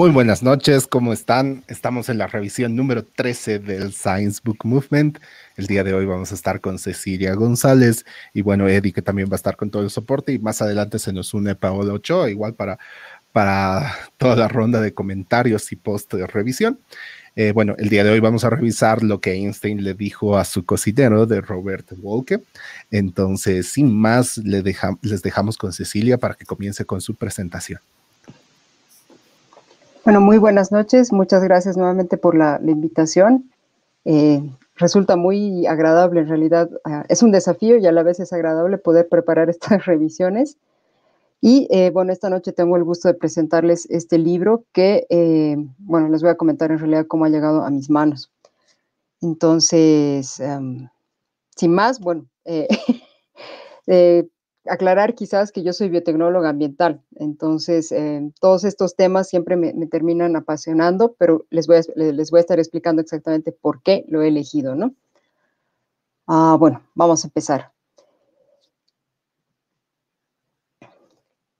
Muy buenas noches, ¿cómo están? Estamos en la revisión número 13 del Science Book Movement. El día de hoy vamos a estar con Cecilia González y bueno, Eddie que también va a estar con todo el soporte y más adelante se nos une Paola Ochoa, igual para, para toda la ronda de comentarios y post de revisión. Eh, bueno, el día de hoy vamos a revisar lo que Einstein le dijo a su cocinero de Robert Wolke. Entonces, sin más, les dejamos con Cecilia para que comience con su presentación. Bueno, muy buenas noches. Muchas gracias nuevamente por la, invitación. Eh, resulta muy agradable, en realidad ah, es un desafío y a la vez es agradable poder preparar estas revisiones. Y eh, bueno, esta noche tengo el gusto de presentarles este libro que, eh, bueno, les voy a comentar en realidad cómo ha llegado a mis manos. Entonces, em, sin más, bueno, aclarar quizás que yo soy biotecnóloga ambiental, entonces eh, todos estos temas siempre me, terminan apasionando, pero les voy, a, les voy a estar explicando exactamente por qué lo he elegido, ¿no? Ah, bueno, vamos a empezar.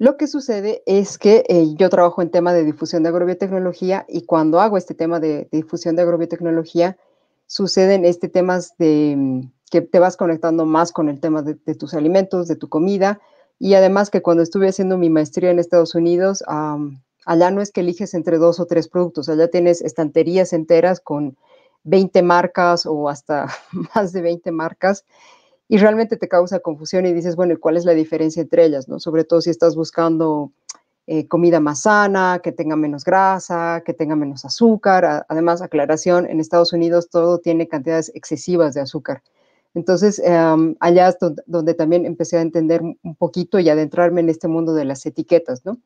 Lo que sucede es que eh, yo trabajo en tema de difusión de agrobiotecnología y cuando hago este tema de, de difusión de agrobiotecnología, suceden este temas de mm, que te vas conectando más con el tema de, tus alimentos, de tu comida. Y además que cuando estuve haciendo mi maestría en Estados Unidos, allá no es que eliges entre dos o tres productos, allá tienes estanterías enteras con 20 marcas o hasta más de 20 marcas y realmente te causa confusión y dices, bueno, cuál es la diferencia entre ellas? No? Sobre todo si estás buscando eh, comida más sana, que tenga menos grasa, que tenga menos azúcar. Además, aclaración, en Estados Unidos todo tiene cantidades excesivas de azúcar. Entonces, em, allá es donde, también empecé a entender un poquito y adentrarme en este mundo de las etiquetas, ¿no?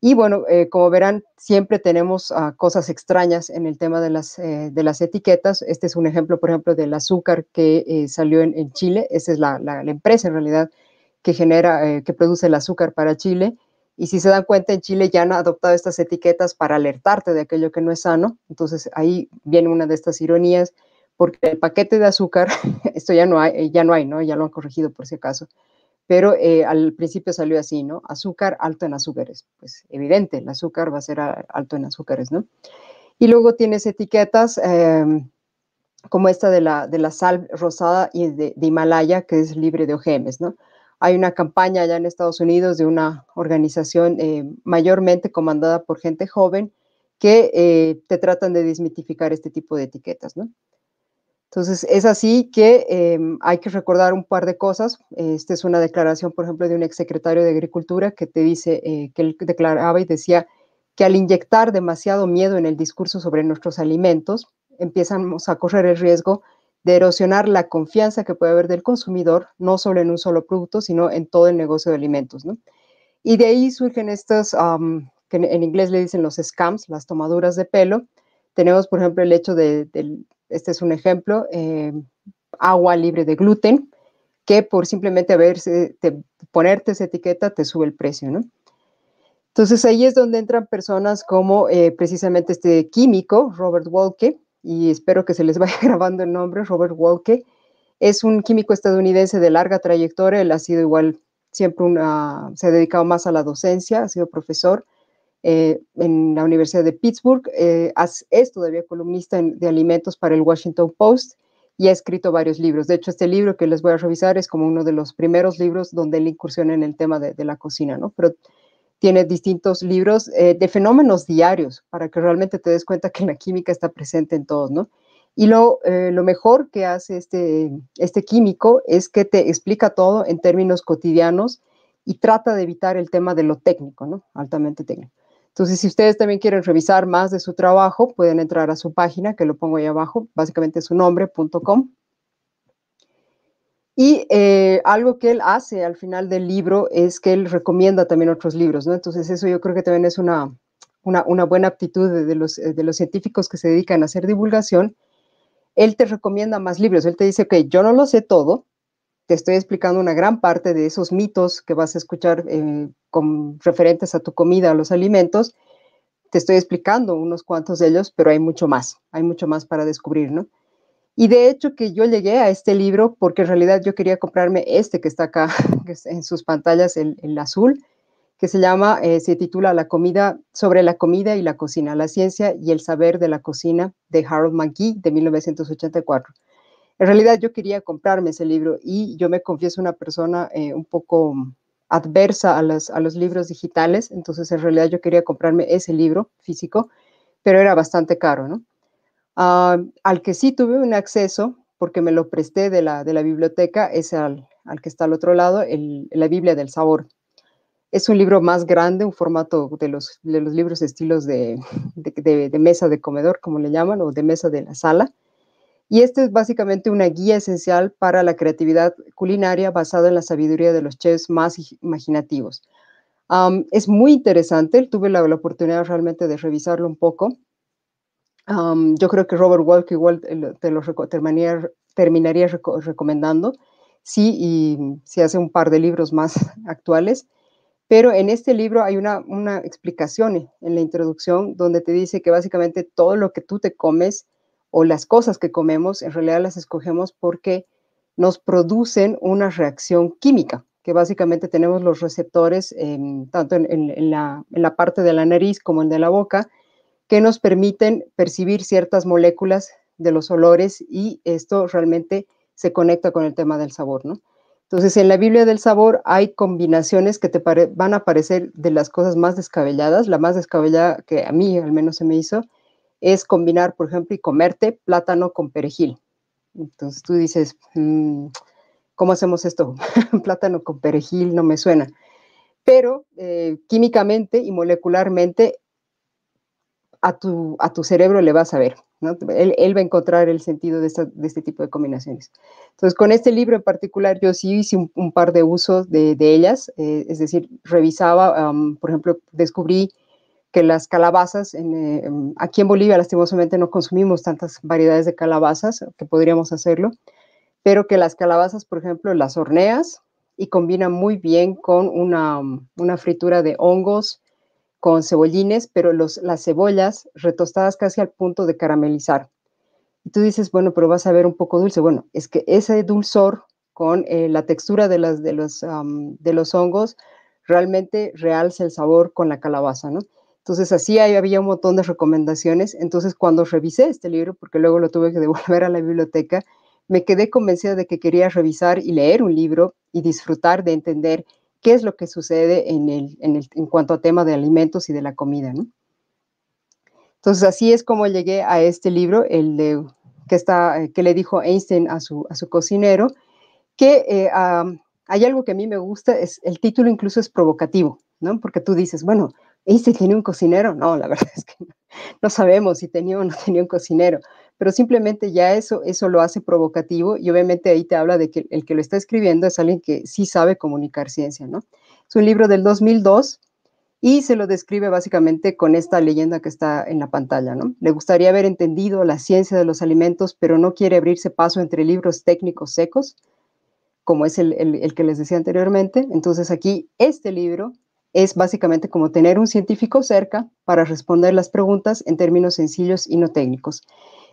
Y bueno, eh, como verán, siempre tenemos ah, cosas extrañas en el tema eh, de las, etiquetas. Este es un ejemplo, por ejemplo, del azúcar que eh, salió en, Chile. Esa es la, empresa en realidad que genera, que produce el azúcar para Chile. Y si se dan cuenta, en Chile ya han adoptado estas etiquetas para alertarte de aquello que no es sano. Entonces ahí viene una de estas ironías porque el paquete de azúcar, esto ya no hay, eh, ya no hay, ¿no? Ya lo han corregido por si acaso, pero eh, al principio salió así, ¿no? Azúcar alto en azúcares, pues evidente, el azúcar va a ser ah, alto en azúcares, ¿no? Y luego tienes etiquetas em, como esta de la, de la sal rosada y de, Himalaya, que es libre de OGMs, ¿no? Hay una campaña allá en Estados Unidos de una organización eh, mayormente comandada por gente joven que te tratan de desmitificar este tipo de etiquetas, ¿no? Entonces, es así que em, hay que recordar un par de cosas. Esta es una declaración, por ejemplo, de un exsecretario de Agricultura que te dice, eh, que él declaraba y decía que al inyectar demasiado miedo en el discurso sobre nuestros alimentos, empezamos a correr el riesgo de erosionar la confianza que puede haber del consumidor, no solo en un solo producto, sino en todo el negocio de alimentos. Y de ahí surgen estas, que en inglés le dicen los scams, las tomaduras de pelo. Tenemos, por ejemplo, el hecho de, de este es un ejemplo, eh, agua libre de gluten, que por simplemente ponerte esa etiqueta te sube el precio, ¿no? Entonces ahí es donde entran personas como eh, precisamente este químico, Robert Walke, y espero que se les vaya grabando el nombre, Robert Walke. Es un químico estadounidense de larga trayectoria, él ha sido igual, siempre una, se ha dedicado más a la docencia, ha sido profesor, eh, en la Universidad de Pittsburgh, eh, es todavía columnista de alimentos para el Washington Post y ha escrito varios libros. De hecho, este libro que les voy a revisar es como uno de los primeros libros donde él incursiona en el tema de, la cocina, ¿no? Pero tiene distintos libros eh, de fenómenos diarios para que realmente te des cuenta que la química está presente en todos, ¿no? Y lo, mejor que hace este, este químico es que te explica todo en términos cotidianos y trata de evitar el tema de lo técnico, ¿no? Altamente técnico. Entonces, si ustedes también quieren revisar más de su trabajo, pueden entrar a su página, que lo pongo ahí abajo, básicamente su nombre.com. Y eh, algo que él hace al final del libro es que él recomienda también otros libros, ¿no? Entonces, eso yo creo que también es una, buena actitud de, los, de los científicos que se dedican a hacer divulgación. Él te recomienda más libros, él te dice, que yo no lo sé todo, te estoy explicando una gran parte de esos mitos que vas a escuchar eh, con referentes a tu comida, a los alimentos. Te estoy explicando unos cuantos de ellos, pero hay mucho más, hay mucho más para descubrir, ¿no? Y de hecho que yo llegué a este libro porque en realidad yo quería comprarme este que está acá, en sus pantallas, el, azul, que se llama, eh, se titula La comida, sobre la comida y la cocina, la ciencia y el saber de la cocina de Harold McGee de 1984. En realidad yo quería comprarme ese libro y yo me confieso una persona eh, un poco mm, adversa a, los libros digitales, entonces en realidad yo quería comprarme ese libro físico, pero era bastante caro, ah, al que sí tuve un acceso, porque me lo presté de la, de la biblioteca, es al, que está al otro lado, el, la Biblia del Sabor. Es un libro más grande, un formato de los, de los libros estilos de, de, de, mesa de comedor, como le llaman, o de mesa de la sala. Y este es básicamente una guía esencial para la creatividad culinaria basada en la sabiduría de los chefs más imaginativos. es muy interesante, tuve la, oportunidad realmente de revisarlo un poco. yo creo que Robert Walk igual te lo terminaría, recomendando, sí, y si hace un par de libros más actuales. Pero en este libro hay una explicación en la introducción donde te dice que básicamente todo lo que tú te comes o las cosas que comemos, en realidad las escogemos porque nos producen una reacción química, que básicamente tenemos los receptores em, tanto en, la, parte de la nariz como en la boca, que nos permiten percibir ciertas moléculas de los olores y esto realmente se conecta con el tema del sabor, ¿no? Entonces, en la Biblia del Sabor hay combinaciones que te van a parecer de las cosas más descabelladas. La más descabellada que a mí al menos se me hizo es combinar, por ejemplo, y comerte plátano con perejil. Entonces tú dices, mm, ¿cómo hacemos esto? plátano con perejil no me suena. Pero eh, químicamente y molecularmente a tu, a tu cerebro le vas a ver. Él, va a encontrar el sentido de, este tipo de combinaciones. Entonces, con este libro en particular, yo sí hice un, par de usos de, ellas, eh, es decir, revisaba, por ejemplo, descubrí que las calabazas, eh, em, aquí en Bolivia lastimosamente no consumimos tantas variedades de calabazas, que podríamos hacerlo, pero que las calabazas, por ejemplo, las horneas y combinan muy bien con una, mm, una fritura de hongos, con cebollines, pero los, las cebollas retostadas casi al punto de caramelizar. Y tú dices, bueno, pero vas a ver un poco dulce. Bueno, es que ese dulzor con eh, la textura de, las, de, los, de los hongos realmente realza el sabor con la calabaza, ¿no? Entonces, así había un montón de recomendaciones. Entonces, cuando revisé este libro, porque luego lo tuve que devolver a la biblioteca, me quedé convencida de que quería revisar y leer un libro y disfrutar de entender qué es lo que sucede en, el, en, cuanto a tema de alimentos y de la comida. ¿no? Entonces, así es como llegué a este libro, el de, que, está, que le dijo Einstein a su, a su cocinero, que eh, hay algo que a mí me gusta, es el título incluso es provocativo, ¿no? porque tú dices, bueno, ¿y si tenía un cocinero? No, la verdad es que no, sabemos si tenía o no tenía un cocinero, pero simplemente ya eso, eso lo hace provocativo y obviamente ahí te habla de que el que lo está escribiendo es alguien que sí sabe comunicar ciencia, ¿no? Es un libro del 2002 y se lo describe básicamente con esta leyenda que está en la pantalla, ¿no? Le gustaría haber entendido la ciencia de los alimentos, pero no quiere abrirse paso entre libros técnicos secos, como es el, el que les decía anteriormente. Entonces aquí este libro es básicamente como tener un científico cerca para responder las preguntas en términos sencillos y no técnicos.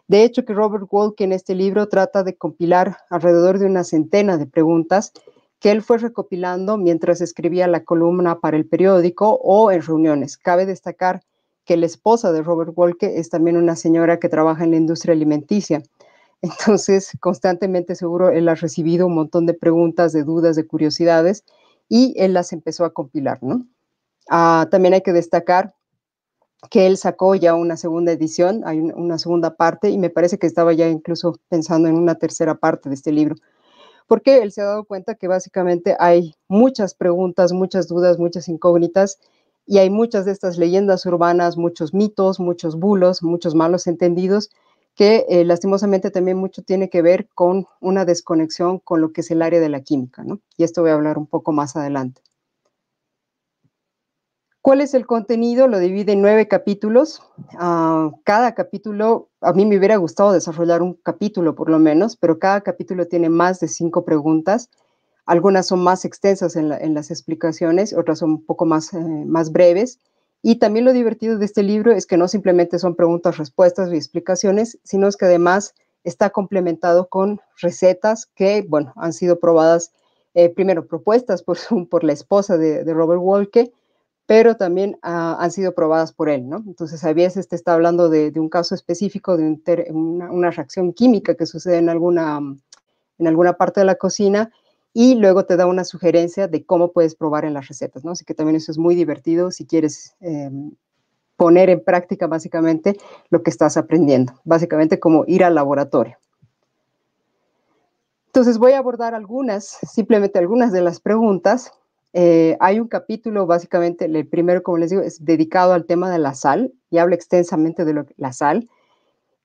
De hecho, que Robert Wolke en este libro trata de compilar alrededor de una centena de preguntas que él fue recopilando mientras escribía la columna para el periódico o en reuniones. Cabe destacar que la esposa de Robert Wolke es también una señora que trabaja en la industria alimenticia. Entonces, constantemente seguro él ha recibido un montón de preguntas, de dudas, de curiosidades y él las empezó a compilar, ¿no? Ah, también hay que destacar que él sacó ya una segunda edición, hay una segunda parte, y me parece que estaba ya incluso pensando en una tercera parte de este libro, porque él se ha dado cuenta que básicamente hay muchas preguntas, muchas dudas, muchas incógnitas, y hay muchas de estas leyendas urbanas, muchos mitos, muchos bulos, muchos malos entendidos, que eh, lastimosamente también mucho tiene que ver con una desconexión con lo que es el área de la química, ¿no? Y esto voy a hablar un poco más adelante. ¿Cuál es el contenido? Lo divide en nueve capítulos. Ah, cada capítulo, a mí me hubiera gustado desarrollar un capítulo por lo menos, pero cada capítulo tiene más de cinco preguntas. Algunas son más extensas en, las explicaciones, otras son un poco más eh, breves y también lo divertido de este libro es que no simplemente son preguntas, respuestas y explicaciones, sino que además está complementado con recetas que, bueno, han sido probadas, eh, primero propuestas por, por la esposa de, Robert Walke, pero también ah, han sido probadas por él, ¿no? Entonces, a veces te está hablando de, un caso específico, de una, reacción química que sucede en alguna, en alguna parte de la cocina, y luego te da una sugerencia de cómo puedes probar en las recetas, ¿no? Así que también eso es muy divertido si quieres em, poner en práctica básicamente lo que estás aprendiendo, básicamente como ir al laboratorio. Entonces voy a abordar algunas, simplemente algunas de las preguntas. Eh, hay un capítulo, básicamente, el primero, como les digo, es dedicado al tema de la sal y habla extensamente de la sal.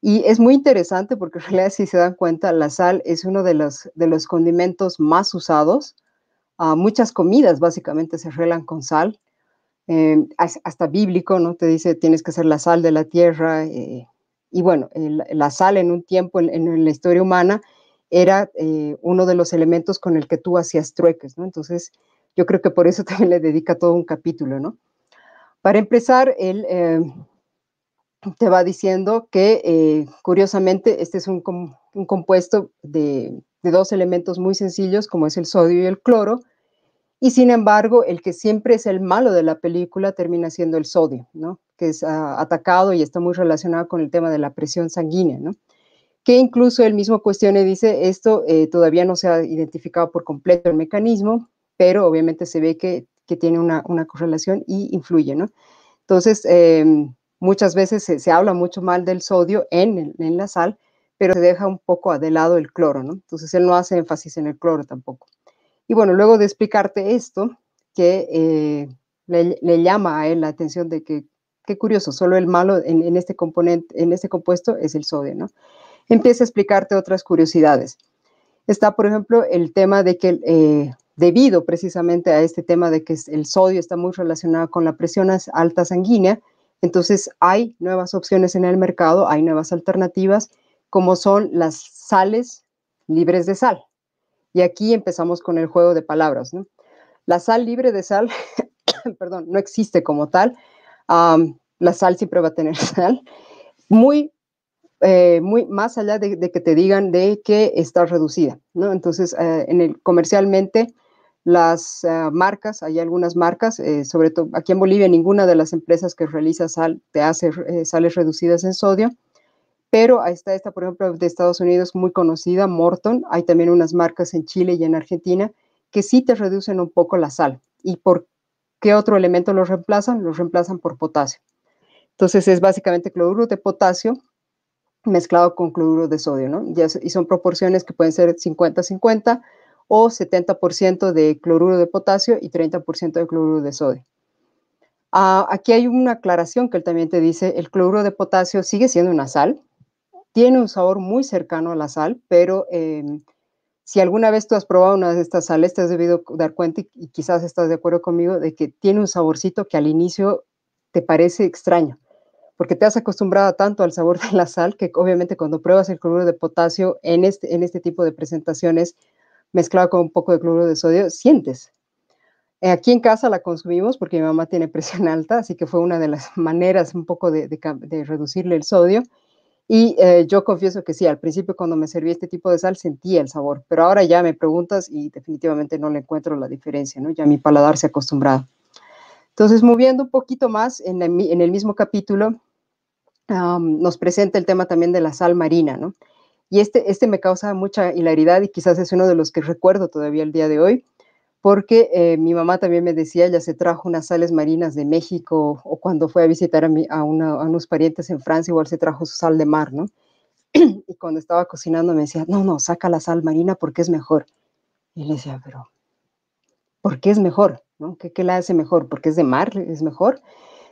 Y es muy interesante porque en realidad, si se dan cuenta, la sal es uno de los, de los condimentos más usados. Ah, muchas comidas básicamente se arreglan con sal. Eh, hasta bíblico, ¿no? Te dice, tienes que hacer la sal de la tierra. Eh, y bueno, la sal en un tiempo en, la historia humana era eh, uno de los elementos con el que tú hacías trueques, ¿no? Entonces, yo creo que por eso también le dedica todo un capítulo, ¿no? Para empezar, el te va diciendo que, eh, curiosamente, este es un, compuesto de, dos elementos muy sencillos, como es el sodio y el cloro, y sin embargo, el que siempre es el malo de la película termina siendo el sodio, ¿no? que es ah, atacado y está muy relacionado con el tema de la presión sanguínea, ¿no? que incluso él mismo y dice, esto eh, todavía no se ha identificado por completo el mecanismo, pero obviamente se ve que, tiene una, correlación y influye. ¿no? Entonces, em, Muchas veces se, habla mucho mal del sodio en, la sal, pero se deja un poco de lado el cloro, ¿no? Entonces él no hace énfasis en el cloro tampoco. Y bueno, luego de explicarte esto, que eh, le, llama a él la atención de que, qué curioso, solo el malo en, este componente, en este compuesto es el sodio, ¿no? Empieza a explicarte otras curiosidades. Está, por ejemplo, el tema de que, eh, debido precisamente a este tema de que el sodio está muy relacionado con la presión alta sanguínea, entonces hay nuevas opciones en el mercado, hay nuevas alternativas, como son las sales libres de sal. Y aquí empezamos con el juego de palabras. La sal libre de sal, perdón, no existe como tal. la sal siempre va a tener sal. Muy, eh, muy más allá de, que te digan de que está reducida. ¿no? Entonces, eh, en el, comercialmente las ah, marcas, hay algunas marcas, eh, sobre todo aquí en Bolivia, ninguna de las empresas que realiza sal te hace eh, sales reducidas en sodio, pero ahí está esta, por ejemplo, de Estados Unidos muy conocida, Morton, hay también unas marcas en Chile y en Argentina que sí te reducen un poco la sal. ¿Y por qué otro elemento los reemplazan? Los reemplazan por potasio. Entonces es básicamente cloruro de potasio mezclado con cloruro de sodio, ¿no? Y son proporciones que pueden ser 50-50 o 70% de cloruro de potasio y 30% de cloruro de sodio. Ah, aquí hay una aclaración que él también te dice, el cloruro de potasio sigue siendo una sal, tiene un sabor muy cercano a la sal, pero em, si alguna vez tú has probado una de estas sales, te has debido dar cuenta y, quizás estás de acuerdo conmigo de que tiene un saborcito que al inicio te parece extraño, porque te has acostumbrado tanto al sabor de la sal que obviamente cuando pruebas el cloruro de potasio en este, en este tipo de presentaciones mezclado con un poco de cloruro de sodio, sientes. Eh, aquí en casa la consumimos porque mi mamá tiene presión alta, así que fue una de las maneras un poco de, reducirle el sodio. Y eh, yo confieso que sí, al principio cuando me serví este tipo de sal sentía el sabor, pero ahora ya me preguntas y definitivamente no le encuentro la diferencia, ¿no? Ya mi paladar se ha acostumbrado. Entonces, moviendo un poquito más en, el mismo capítulo, nos presenta el tema también de la sal marina, ¿no? Y este, este me causa mucha hilaridad y quizás es uno de los que recuerdo todavía el día de hoy, porque eh, mi mamá también me decía, ya se trajo unas sales marinas de México o cuando fue a visitar a, a, unos parientes en Francia, igual se trajo su sal de mar, ¿no? y cuando estaba cocinando me decía, no, no, saca la sal marina porque es mejor. Y le decía, pero, ¿por qué es mejor? ¿no? ¿Qué, la hace mejor? ¿Porque es de mar? ¿Es mejor?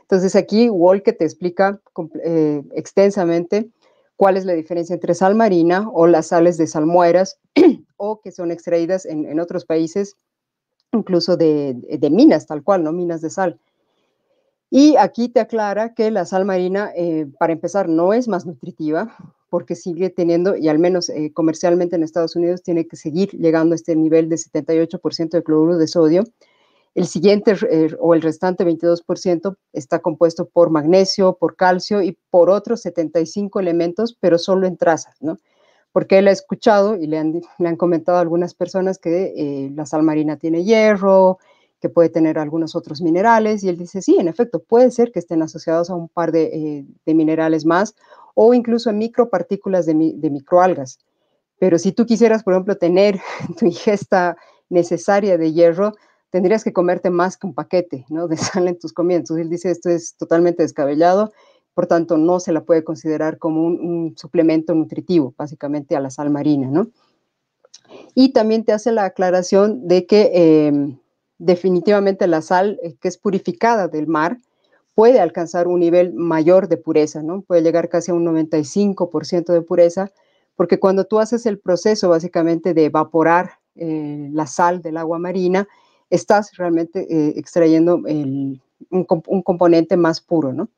Entonces aquí que te explica eh, extensamente cuál es la diferencia entre sal marina o las sales de salmueras o que son extraídas en, otros países, incluso de, minas, tal cual, ¿no? Minas de sal. Y aquí te aclara que la sal marina, eh, para empezar, no es más nutritiva porque sigue teniendo, y al menos eh, comercialmente en Estados Unidos, tiene que seguir llegando a este nivel de 78% de cloruro de sodio el siguiente eh, o el restante 22% está compuesto por magnesio, por calcio y por otros 75 elementos, pero solo en trazas, ¿no? Porque él ha escuchado y le han, le han comentado algunas personas que eh, la sal marina tiene hierro, que puede tener algunos otros minerales, y él dice, sí, en efecto, puede ser que estén asociados a un par de, eh, minerales más o incluso a micropartículas de, de microalgas. Pero si tú quisieras, por ejemplo, tener tu ingesta necesaria de hierro, tendrías que comerte más que un paquete ¿no? de sal en tus comidas. él dice, esto es totalmente descabellado, por tanto no se la puede considerar como un, suplemento nutritivo, básicamente a la sal marina. ¿no? Y también te hace la aclaración de que em, definitivamente la sal eh, que es purificada del mar puede alcanzar un nivel mayor de pureza, ¿no? Puede llegar casi a un 95% de pureza, porque cuando tú haces el proceso básicamente de evaporar eh, la sal del agua marina, estás realmente eh, extrayendo un, componente más puro, ¿no?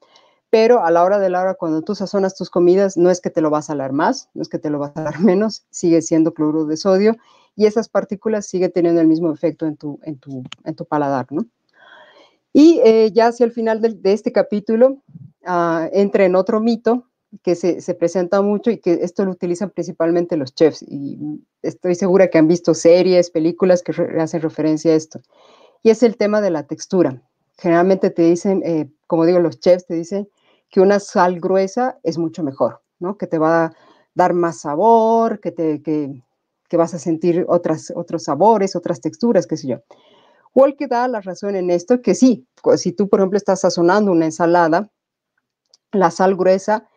Pero a la hora de la hora, cuando tú sazonas tus comidas, no es que te lo vas a dar más, no es que te lo vas a dar menos, sigue siendo cloruro de sodio y esas partículas siguen teniendo el mismo efecto en tu, en tu, paladar, ¿no? Y eh, ya hacia el final de, este capítulo, ah, entra en otro mito que se, presenta mucho y que esto lo utilizan principalmente los chefs. Y estoy segura que han visto series, películas que hacen referencia a esto. Y es el tema de la textura. Generalmente te dicen, eh, como digo, los chefs te dicen que una sal gruesa es mucho mejor, ¿no? Que te va a dar más sabor, que, te, vas a sentir otras, otros sabores, otras texturas, qué sé yo. que da la razón en esto, que sí, si tú, por ejemplo, estás sazonando una ensalada, la sal gruesa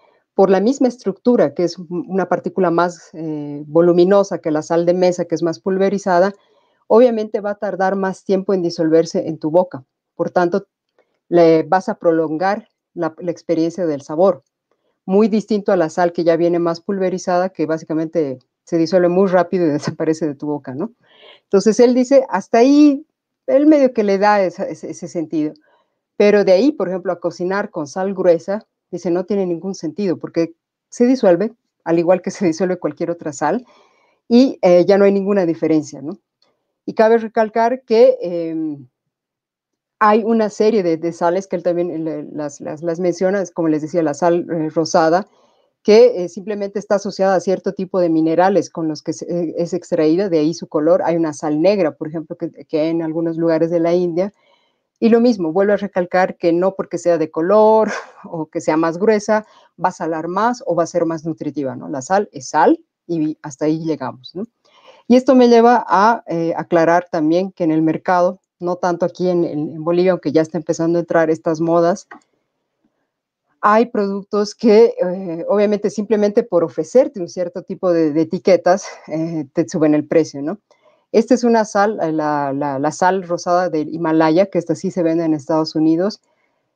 por la misma estructura, que es una partícula más eh, voluminosa que la sal de mesa, que es más pulverizada, obviamente va a tardar más tiempo en disolverse en tu boca. Por tanto, le vas a prolongar la, experiencia del sabor. Muy distinto a la sal que ya viene más pulverizada, que básicamente se disuelve muy rápido y desaparece de tu boca, ¿no? Entonces él dice, hasta ahí, el medio que le da ese sentido. Pero de ahí, por ejemplo, a cocinar con sal gruesa, dice, no tiene ningún sentido porque se disuelve, al igual que se disuelve cualquier otra sal, y eh, ya no hay ninguna diferencia, ¿no? Y cabe recalcar que em, hay una serie de, sales que él también eh, las, las, menciona, como les decía, la sal eh, rosada, que simplemente está asociada a cierto tipo de minerales con los que es extraída, de ahí su color. Hay una sal negra, por ejemplo, que, que en algunos lugares de la India y lo mismo, vuelvo a recalcar que no porque sea de color o que sea más gruesa, va a salar más o va a ser más nutritiva, ¿no? La sal es sal y hasta ahí llegamos, ¿no? Y esto me lleva a eh, aclarar también que en el mercado, no tanto aquí en, Bolivia, aunque ya está empezando a entrar estas modas, hay productos que eh, obviamente simplemente por ofrecerte un cierto tipo de, etiquetas eh, te suben el precio, ¿no? Esta es una sal, eh, la, sal rosada del Himalaya, que esta sí se vende en Estados Unidos,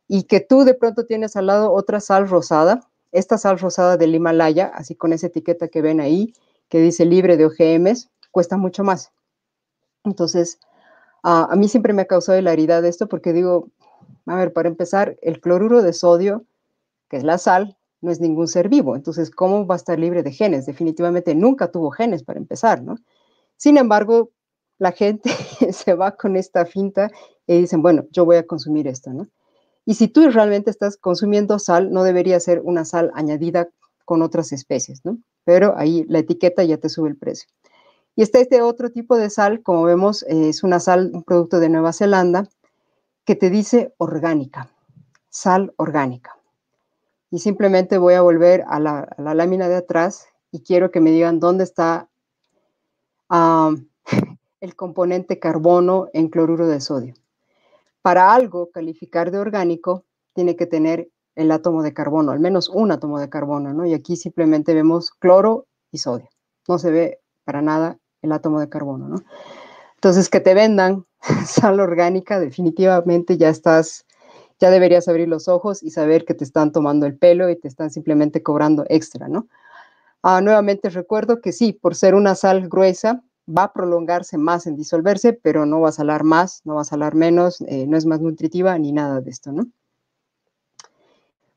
y que tú de pronto tienes al lado otra sal rosada, esta sal rosada del Himalaya, así con esa etiqueta que ven ahí, que dice libre de OGMs, cuesta mucho más. Entonces, a mí siempre me ha causado hilaridad esto porque digo, a ver, para empezar, el cloruro de sodio, que es la sal, no es ningún ser vivo. Entonces, ¿cómo va a estar libre de genes? Definitivamente nunca tuvo genes para empezar, ¿no? Sin embargo, la gente se va con esta finta y dicen, bueno, yo voy a consumir esto, ¿no? Y si tú realmente estás consumiendo sal, no debería ser una sal añadida con otras especies, ¿no? Pero ahí la etiqueta ya te sube el precio. Y está este otro tipo de sal, como vemos, es una sal, un producto de Nueva Zelanda, que te dice orgánica, sal orgánica. Y simplemente voy a volver a la, a la lámina de atrás y quiero que me digan dónde está el componente carbono en cloruro de sodio. Para algo calificar de orgánico tiene que tener el átomo de carbono, al menos un átomo de carbono, ¿no? Y aquí simplemente vemos cloro y sodio. No se ve para nada el átomo de carbono, ¿no? Entonces, que te vendan sal orgánica, definitivamente ya estás, ya deberías abrir los ojos y saber que te están tomando el pelo y te están simplemente cobrando extra, ¿no? Ah, nuevamente recuerdo que sí, por ser una sal gruesa, va a prolongarse más en disolverse, pero no va a salar más, no va a salar menos, eh, no es más nutritiva ni nada de esto, ¿no?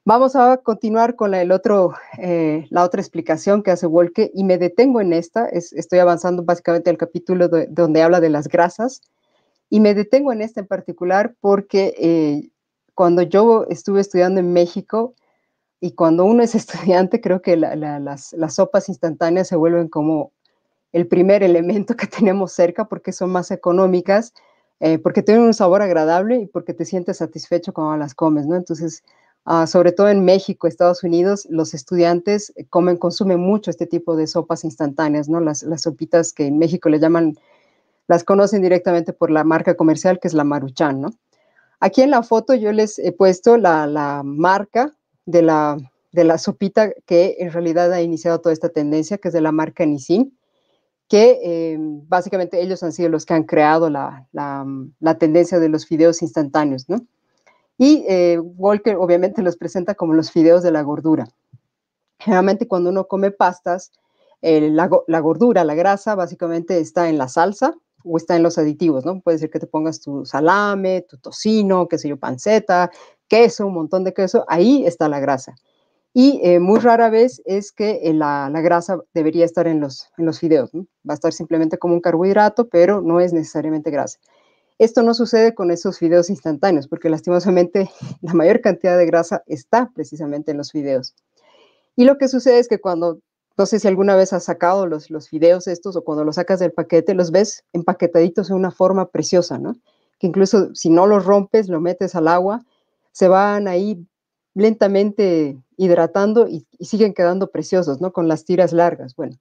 Vamos a continuar con la, el otro, eh, la otra explicación que hace Wolke y me detengo en esta, estoy avanzando básicamente al capítulo donde habla de las grasas y me detengo en esta en particular porque eh, cuando yo estuve estudiando en México, y cuando uno es estudiante, creo que las, sopas instantáneas se vuelven como el primer elemento que tenemos cerca porque son más económicas, eh, porque tienen un sabor agradable y porque te sientes satisfecho cuando las comes, ¿no? Entonces, ah, sobre todo en México, Estados Unidos, los estudiantes comen, consumen mucho este tipo de sopas instantáneas, ¿no? Las, sopitas que en México le llaman, las conocen directamente por la marca comercial que es la Maruchan, ¿no? Aquí en la foto yo les he puesto la, la marca de la, de la sopita que en realidad ha iniciado toda esta tendencia, que es de la marca Nissin, que eh, básicamente ellos han sido los que han creado la, tendencia de los fideos instantáneos, ¿no? Y eh, Walker obviamente los presenta como los fideos de la gordura. Generalmente cuando uno come pastas, la, la, gordura, la grasa, básicamente está en la salsa o está en los aditivos, ¿no? Puede ser que te pongas tu salame, tu tocino, qué sé yo, panceta, queso, un montón de queso, ahí está la grasa. Y eh, muy rara vez es que eh, la, grasa debería estar en los, en fideos. Va a estar simplemente como un carbohidrato, pero no es necesariamente grasa. Esto no sucede con esos fideos instantáneos, porque lastimosamente la mayor cantidad de grasa está precisamente en los fideos. Y lo que sucede es que cuando, no sé si alguna vez has sacado los, los fideos estos o cuando los sacas del paquete, los ves empaquetaditos de una forma preciosa, ¿no? Que incluso si no los rompes, lo metes al agua se van ahí lentamente hidratando y, siguen quedando preciosos, ¿no? Con las tiras largas. Bueno,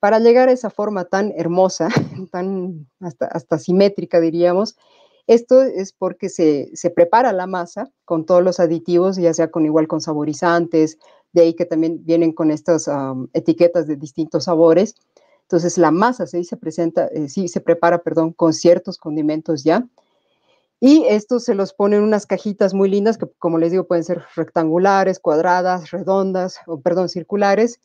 para llegar a esa forma tan hermosa, tan hasta, simétrica, diríamos, esto es porque se, prepara la masa con todos los aditivos, ya sea con igual con saborizantes, de ahí que también vienen con estas etiquetas de distintos sabores. Entonces la masa se presenta, eh, se prepara, perdón, con ciertos condimentos ya y estos se los ponen unas cajitas muy lindas que, como les digo, pueden ser rectangulares, cuadradas, redondas, o perdón, circulares.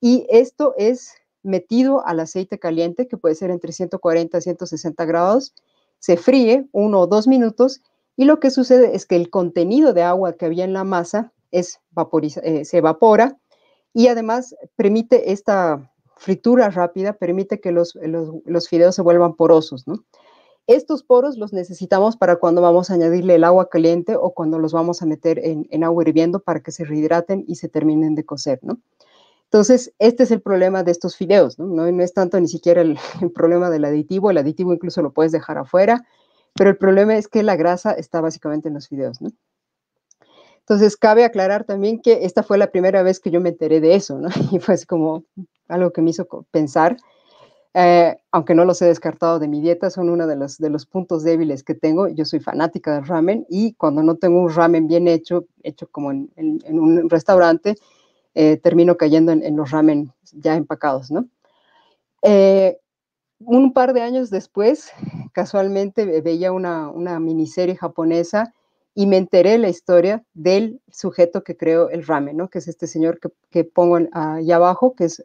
Y esto es metido al aceite caliente, que puede ser entre 140 a 160 grados. Se fríe uno o dos minutos y lo que sucede es que el contenido de agua que había en la masa eh, se evapora y además permite esta fritura rápida, permite que los, los fideos se vuelvan porosos, ¿no? Estos poros los necesitamos para cuando vamos a añadirle el agua caliente o cuando los vamos a meter en, agua hirviendo para que se rehidraten y se terminen de cocer, ¿no? Entonces, este es el problema de estos fideos, ¿no? No, es tanto ni siquiera el, problema del aditivo, el aditivo incluso lo puedes dejar afuera, pero el problema es que la grasa está básicamente en los fideos, ¿no? Entonces, cabe aclarar también que esta fue la primera vez que yo me enteré de eso, ¿no? Y fue como algo que me hizo pensar eh, aunque no los he descartado de mi dieta, son uno de los, de los puntos débiles que tengo. Yo soy fanática del ramen y cuando no tengo un ramen bien hecho, hecho como en, un restaurante, eh, termino cayendo en, los ramen ya empacados, eh, un par de años después, casualmente veía una, miniserie japonesa y me enteré la historia del sujeto que creó el ramen, Que es este señor que, que pongo ahí abajo, que es...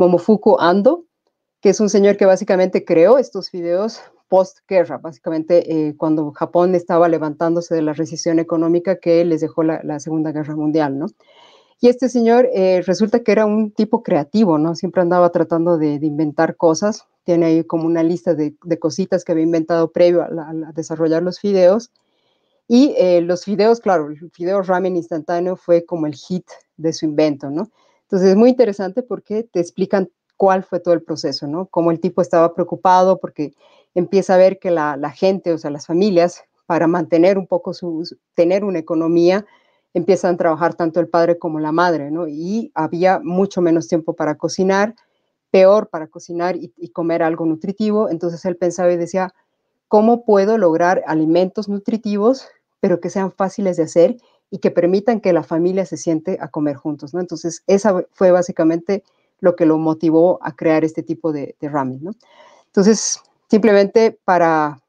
Momofuku Ando, es un señor que básicamente creó estos videos guerra, básicamente eh, cuando Japón estaba levantándose de la recesión económica que les dejó la, Segunda Guerra Mundial, ¿no? Y este señor eh, resulta que era un tipo creativo, ¿no? Siempre andaba tratando de, inventar cosas, tiene ahí como una lista de, cositas que había inventado previo a, desarrollar los videos. Y eh, los videos, claro, el video ramen instantáneo fue como el hit de su invento, ¿no? Entonces es muy interesante porque te explican cuál fue todo el proceso, ¿no? Cómo el tipo estaba preocupado porque empieza a ver que la, gente, o sea, las familias, para mantener un poco su, tener una economía, empiezan a trabajar tanto el padre como la madre, ¿no? Y había mucho menos tiempo para cocinar, peor para cocinar y, y comer algo nutritivo. Entonces él pensaba y decía, ¿cómo puedo lograr alimentos nutritivos, pero que sean fáciles de hacer y que permitan que la familia se siente a comer juntos, ¿no? Entonces esa fue básicamente lo que lo motivó a crear este tipo de, ramen. ¿no? Entonces, simplemente para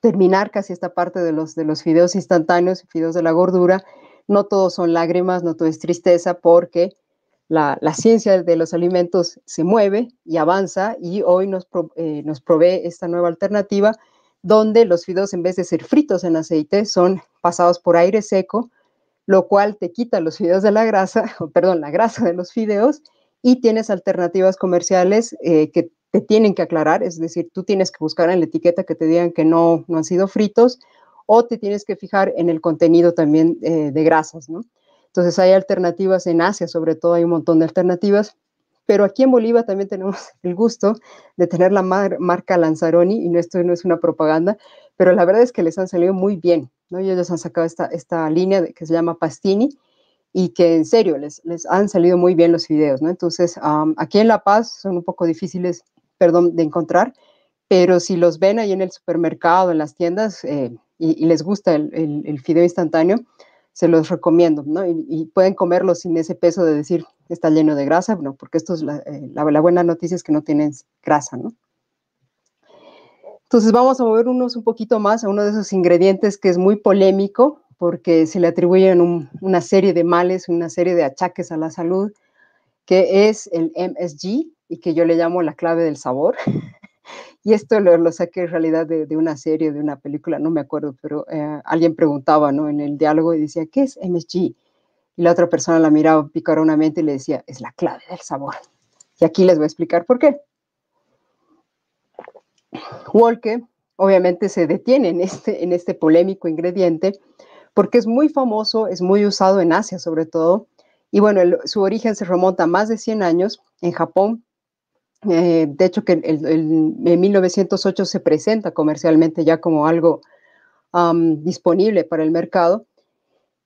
terminar casi esta parte de los, de los fideos instantáneos, fideos de la gordura, no todos son lágrimas, no todo es tristeza, porque la, ciencia de los alimentos se mueve y avanza y hoy eh, nos, provee esta nueva alternativa donde los fideos en vez de ser fritos en aceite son pasados por aire seco, lo cual te quita los fideos de la grasa, perdón, la grasa de los fideos y tienes alternativas comerciales eh, que te tienen que aclarar, es decir, tú tienes que buscar en la etiqueta que te digan que no, no han sido fritos o te tienes que fijar en el contenido también eh, de grasas, ¿no? Entonces hay alternativas en Asia, sobre todo hay un montón de alternativas, pero aquí en Bolivia también tenemos el gusto de tener la marca Lanzaroni, y no, esto no es una propaganda, pero la verdad es que les han salido muy bien, ¿no? Y ellos han sacado esta, esta línea que se llama Pastini, y que en serio les, han salido muy bien los videos, ¿no? Entonces, aquí en La Paz son un poco difíciles, perdón, de encontrar, pero si los ven ahí en el supermercado, en las tiendas eh, y, les gusta el, fideo instantáneo, se los recomiendo, ¿no? Y, pueden comerlo sin ese peso de decir, está lleno de grasa, no, porque esto es la, eh, la, buena noticia es que no tienen grasa, ¿no? Entonces vamos a movernos un poquito más a uno de esos ingredientes que es muy polémico, porque se le atribuyen una serie de males, una serie de achaques a la salud, que es el MSG y que yo le llamo la clave del sabor. y esto lo, saqué en realidad de, una serie, de una película, no me acuerdo, pero eh, alguien preguntaba ¿no? en el diálogo y decía, ¿qué es MSG? Y la otra persona la miraba picaronamente y le decía, es la clave del sabor. Y aquí les voy a explicar por qué. Walker, obviamente se detiene en este, en este polémico ingrediente porque es muy famoso, es muy usado en Asia sobre todo. Y bueno, su origen se remonta a más de 100 años en Japón. Eh, de hecho, que en 1908 se presenta comercialmente ya como algo disponible para el mercado.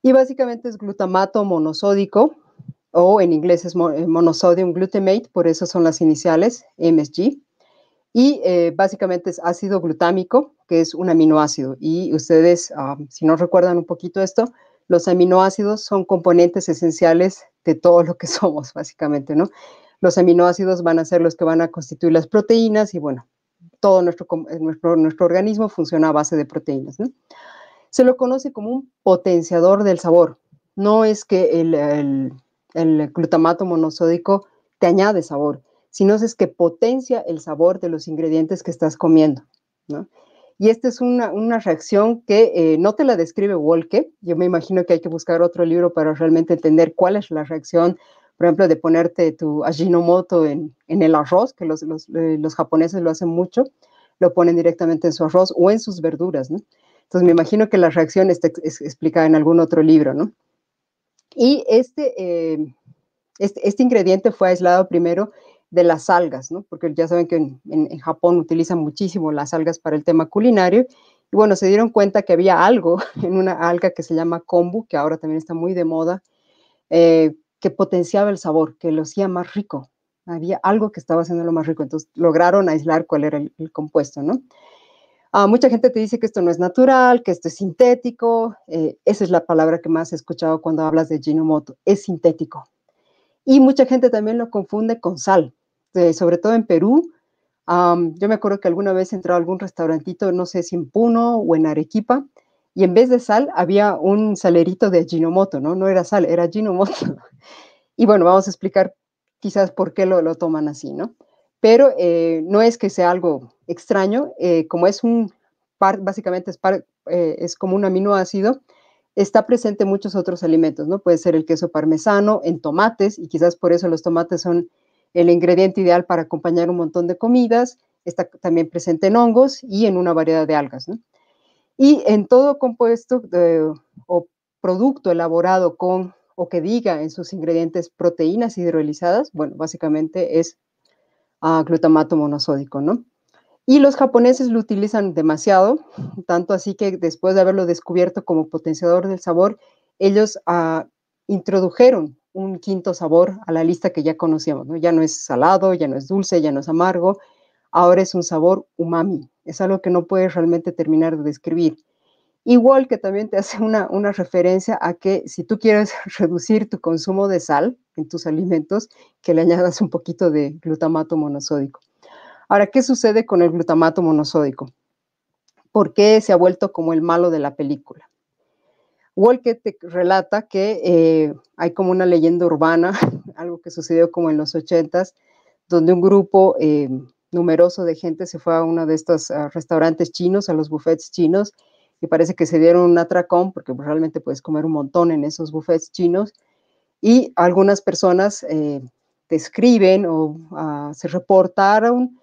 Y básicamente es glutamato monosódico, o en inglés es eh, monosodium glutamate, por eso son las iniciales, MSG. Y eh, básicamente es ácido glutámico, que es un aminoácido. Y ustedes, ah, si no recuerdan un poquito esto, los aminoácidos son componentes esenciales de todo lo que somos, básicamente, ¿no? Los aminoácidos van a ser los que van a constituir las proteínas y bueno, todo nuestro, eh, organismo funciona a base de proteínas. Se lo conoce como un potenciador del sabor. No es que el glutamato monosódico te añade sabor, sino es que potencia el sabor de los ingredientes que estás comiendo. Y esta es una, reacción que eh, no te la describe Wolke. Yo me imagino que hay que buscar otro libro para realmente entender cuál es la reacción, por ejemplo, de ponerte tu Ajinomoto en, en el arroz, que los, eh, japoneses lo hacen mucho, lo ponen directamente en su arroz o en sus verduras. Entonces me imagino que la reacción está explicada en algún otro libro. ¿no? Y este, eh, este, este ingrediente fue aislado primero de las algas, ¿no? porque ya saben que en, Japón utilizan muchísimo las algas para el tema culinario. Y bueno, se dieron cuenta que había algo en una alga que se llama kombu, que ahora también está muy de moda, eh, que potenciaba el sabor, que lo hacía más rico. Había algo que estaba haciendo lo más rico, entonces lograron aislar cuál era el, compuesto, ¿no? Ah, mucha gente te dice que esto no es natural, que esto es sintético. Eh, esa es la palabra que más he escuchado cuando hablas de Ginomoto, es sintético. Y mucha gente también lo confunde con sal. Este, sobre todo en Perú. yo me acuerdo que alguna vez entrado a algún restaurantito, no sé si en Puno o en Arequipa, y en vez de sal había un salerito de ginomoto, ¿no? No era sal, era ginomoto. Y bueno, vamos a explicar quizás por qué lo, lo toman así, ¿no? Pero eh, no es que sea algo extraño, eh, como es un, par, básicamente es, eh, es como un aminoácido, está presente en muchos otros alimentos, ¿no? Puede ser el queso parmesano, en tomates, y quizás por eso los tomates son el ingrediente ideal para acompañar un montón de comidas, está también presente en hongos y en una variedad de algas. Y en todo compuesto eh, o producto elaborado con o que diga en sus ingredientes proteínas hidrolizadas, bueno, básicamente es ah, glutamato monosódico, ¿no? Y los japoneses lo utilizan demasiado, tanto así que después de haberlo descubierto como potenciador del sabor, ellos ah, introdujeron un quinto sabor a la lista que ya conocíamos, ¿no? Ya no es salado, ya no es dulce, ya no es amargo, ahora es un sabor umami, es algo que no puedes realmente terminar de describir. Igual que también te hace una, una referencia a que si tú quieres reducir tu consumo de sal en tus alimentos, que le añadas un poquito de glutamato monosódico. Ahora, ¿qué sucede con el glutamato monosódico? ¿Por qué se ha vuelto como el malo de la película? Wolke te relata que eh, hay como una leyenda urbana, algo que sucedió como en los ochentas, donde un grupo eh, numeroso de gente se fue a uno de estos ah, restaurantes chinos, a los buffets chinos, y parece que se dieron un atracón, porque realmente puedes comer un montón en esos buffets chinos, y algunas personas eh, describen o ah, se reportaron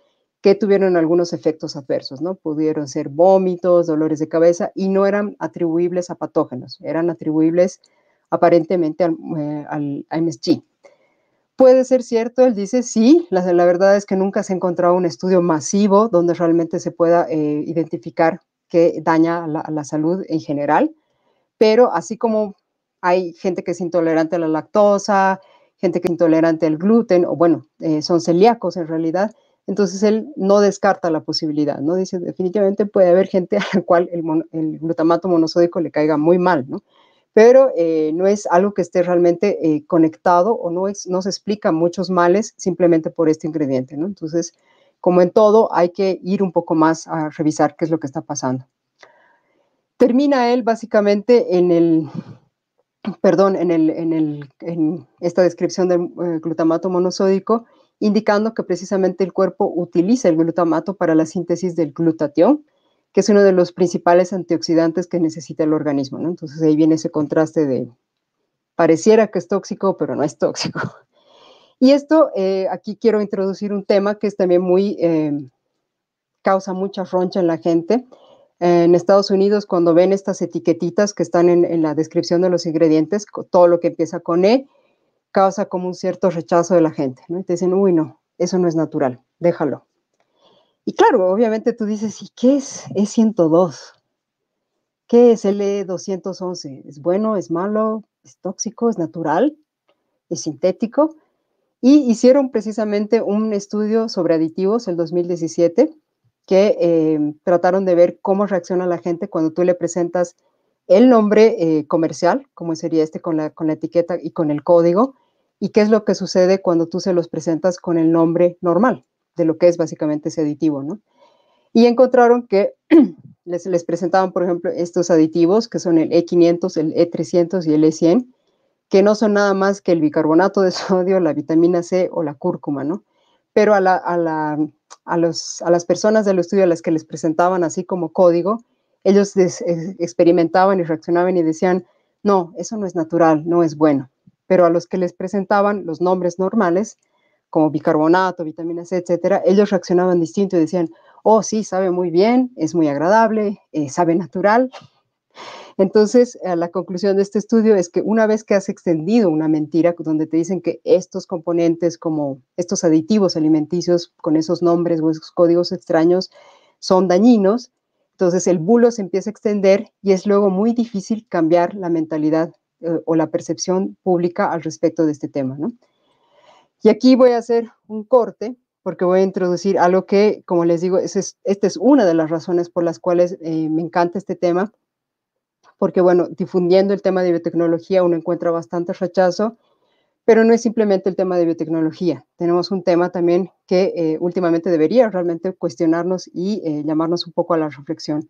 que tuvieron algunos efectos adversos, ¿no? Pudieron ser vómitos, dolores de cabeza y no eran atribuibles a patógenos, eran atribuibles aparentemente al, eh, MSG. Puede ser cierto, él dice, sí, la, verdad es que nunca se ha encontrado un estudio masivo donde realmente se pueda eh, identificar qué daña a la, salud en general, pero así como hay gente que es intolerante a la lactosa, gente que es intolerante al gluten, o bueno, eh, son celíacos en realidad, entonces él no descarta la posibilidad, ¿no? Dice, definitivamente puede haber gente a la cual el, glutamato monosódico le caiga muy mal, ¿no? Pero eh, no es algo que esté realmente eh, conectado o no, se explica muchos males simplemente por este ingrediente, ¿no? Entonces, como en todo, hay que ir un poco más a revisar qué es lo que está pasando. Termina él básicamente en el, perdón, en, el, esta descripción del eh, glutamato monosódico, indicando que precisamente el cuerpo utiliza el glutamato para la síntesis del glutatión, que es uno de los principales antioxidantes que necesita el organismo. Entonces ahí viene ese contraste de pareciera que es tóxico, pero no es tóxico. Y esto, eh, aquí quiero introducir un tema que es también muy, eh, causa mucha roncha en la gente. en Estados Unidos, cuando ven estas etiquetitas que están en, la descripción de los ingredientes, todo lo que empieza con E causa como un cierto rechazo de la gente, ¿no? te dicen, uy, no, eso no es natural, déjalo. Y claro, obviamente tú dices, ¿y qué es E102? ¿Qué es L211? ¿Es bueno? ¿Es malo? ¿Es tóxico? ¿Es natural? ¿Es sintético? Y hicieron precisamente un estudio sobre aditivos el 2017 que eh, trataron de ver cómo reacciona la gente cuando tú le presentas el nombre eh, comercial, como sería este con la, con la etiqueta y con el código, ¿Y qué es lo que sucede cuando tú se los presentas con el nombre normal de lo que es básicamente ese aditivo, ¿no? Y encontraron que les, presentaban, por ejemplo, estos aditivos que son el E500, el E300 y el E100, que no son nada más que el bicarbonato de sodio, la vitamina C o la cúrcuma, ¿no? Pero a, las personas del estudio a las que les presentaban así como código, ellos experimentaban y reaccionaban y decían, no, eso no es natural, no es bueno pero a los que les presentaban los nombres normales, como bicarbonato, vitamina C, etcétera, ellos reaccionaban distinto y decían, oh, sí, sabe muy bien, es muy agradable, eh, sabe natural. Entonces, eh, la conclusión de este estudio es que una vez que has extendido una mentira donde te dicen que estos componentes, como estos aditivos alimenticios con esos nombres o esos códigos extraños, son dañinos, entonces el bulo se empieza a extender y es luego muy difícil cambiar la mentalidad eh, o la percepción pública al respecto de este tema. ¿no? Y aquí voy a hacer un corte porque voy a introducir algo que, como les digo, es, esta es una de las razones por las cuales eh, me encanta este tema, porque bueno, difundiendo el tema de biotecnología uno encuentra bastante rechazo, pero no es simplemente el tema de biotecnología. Tenemos un tema también que eh, últimamente debería realmente cuestionarnos y llamarnos un poco a la reflexión.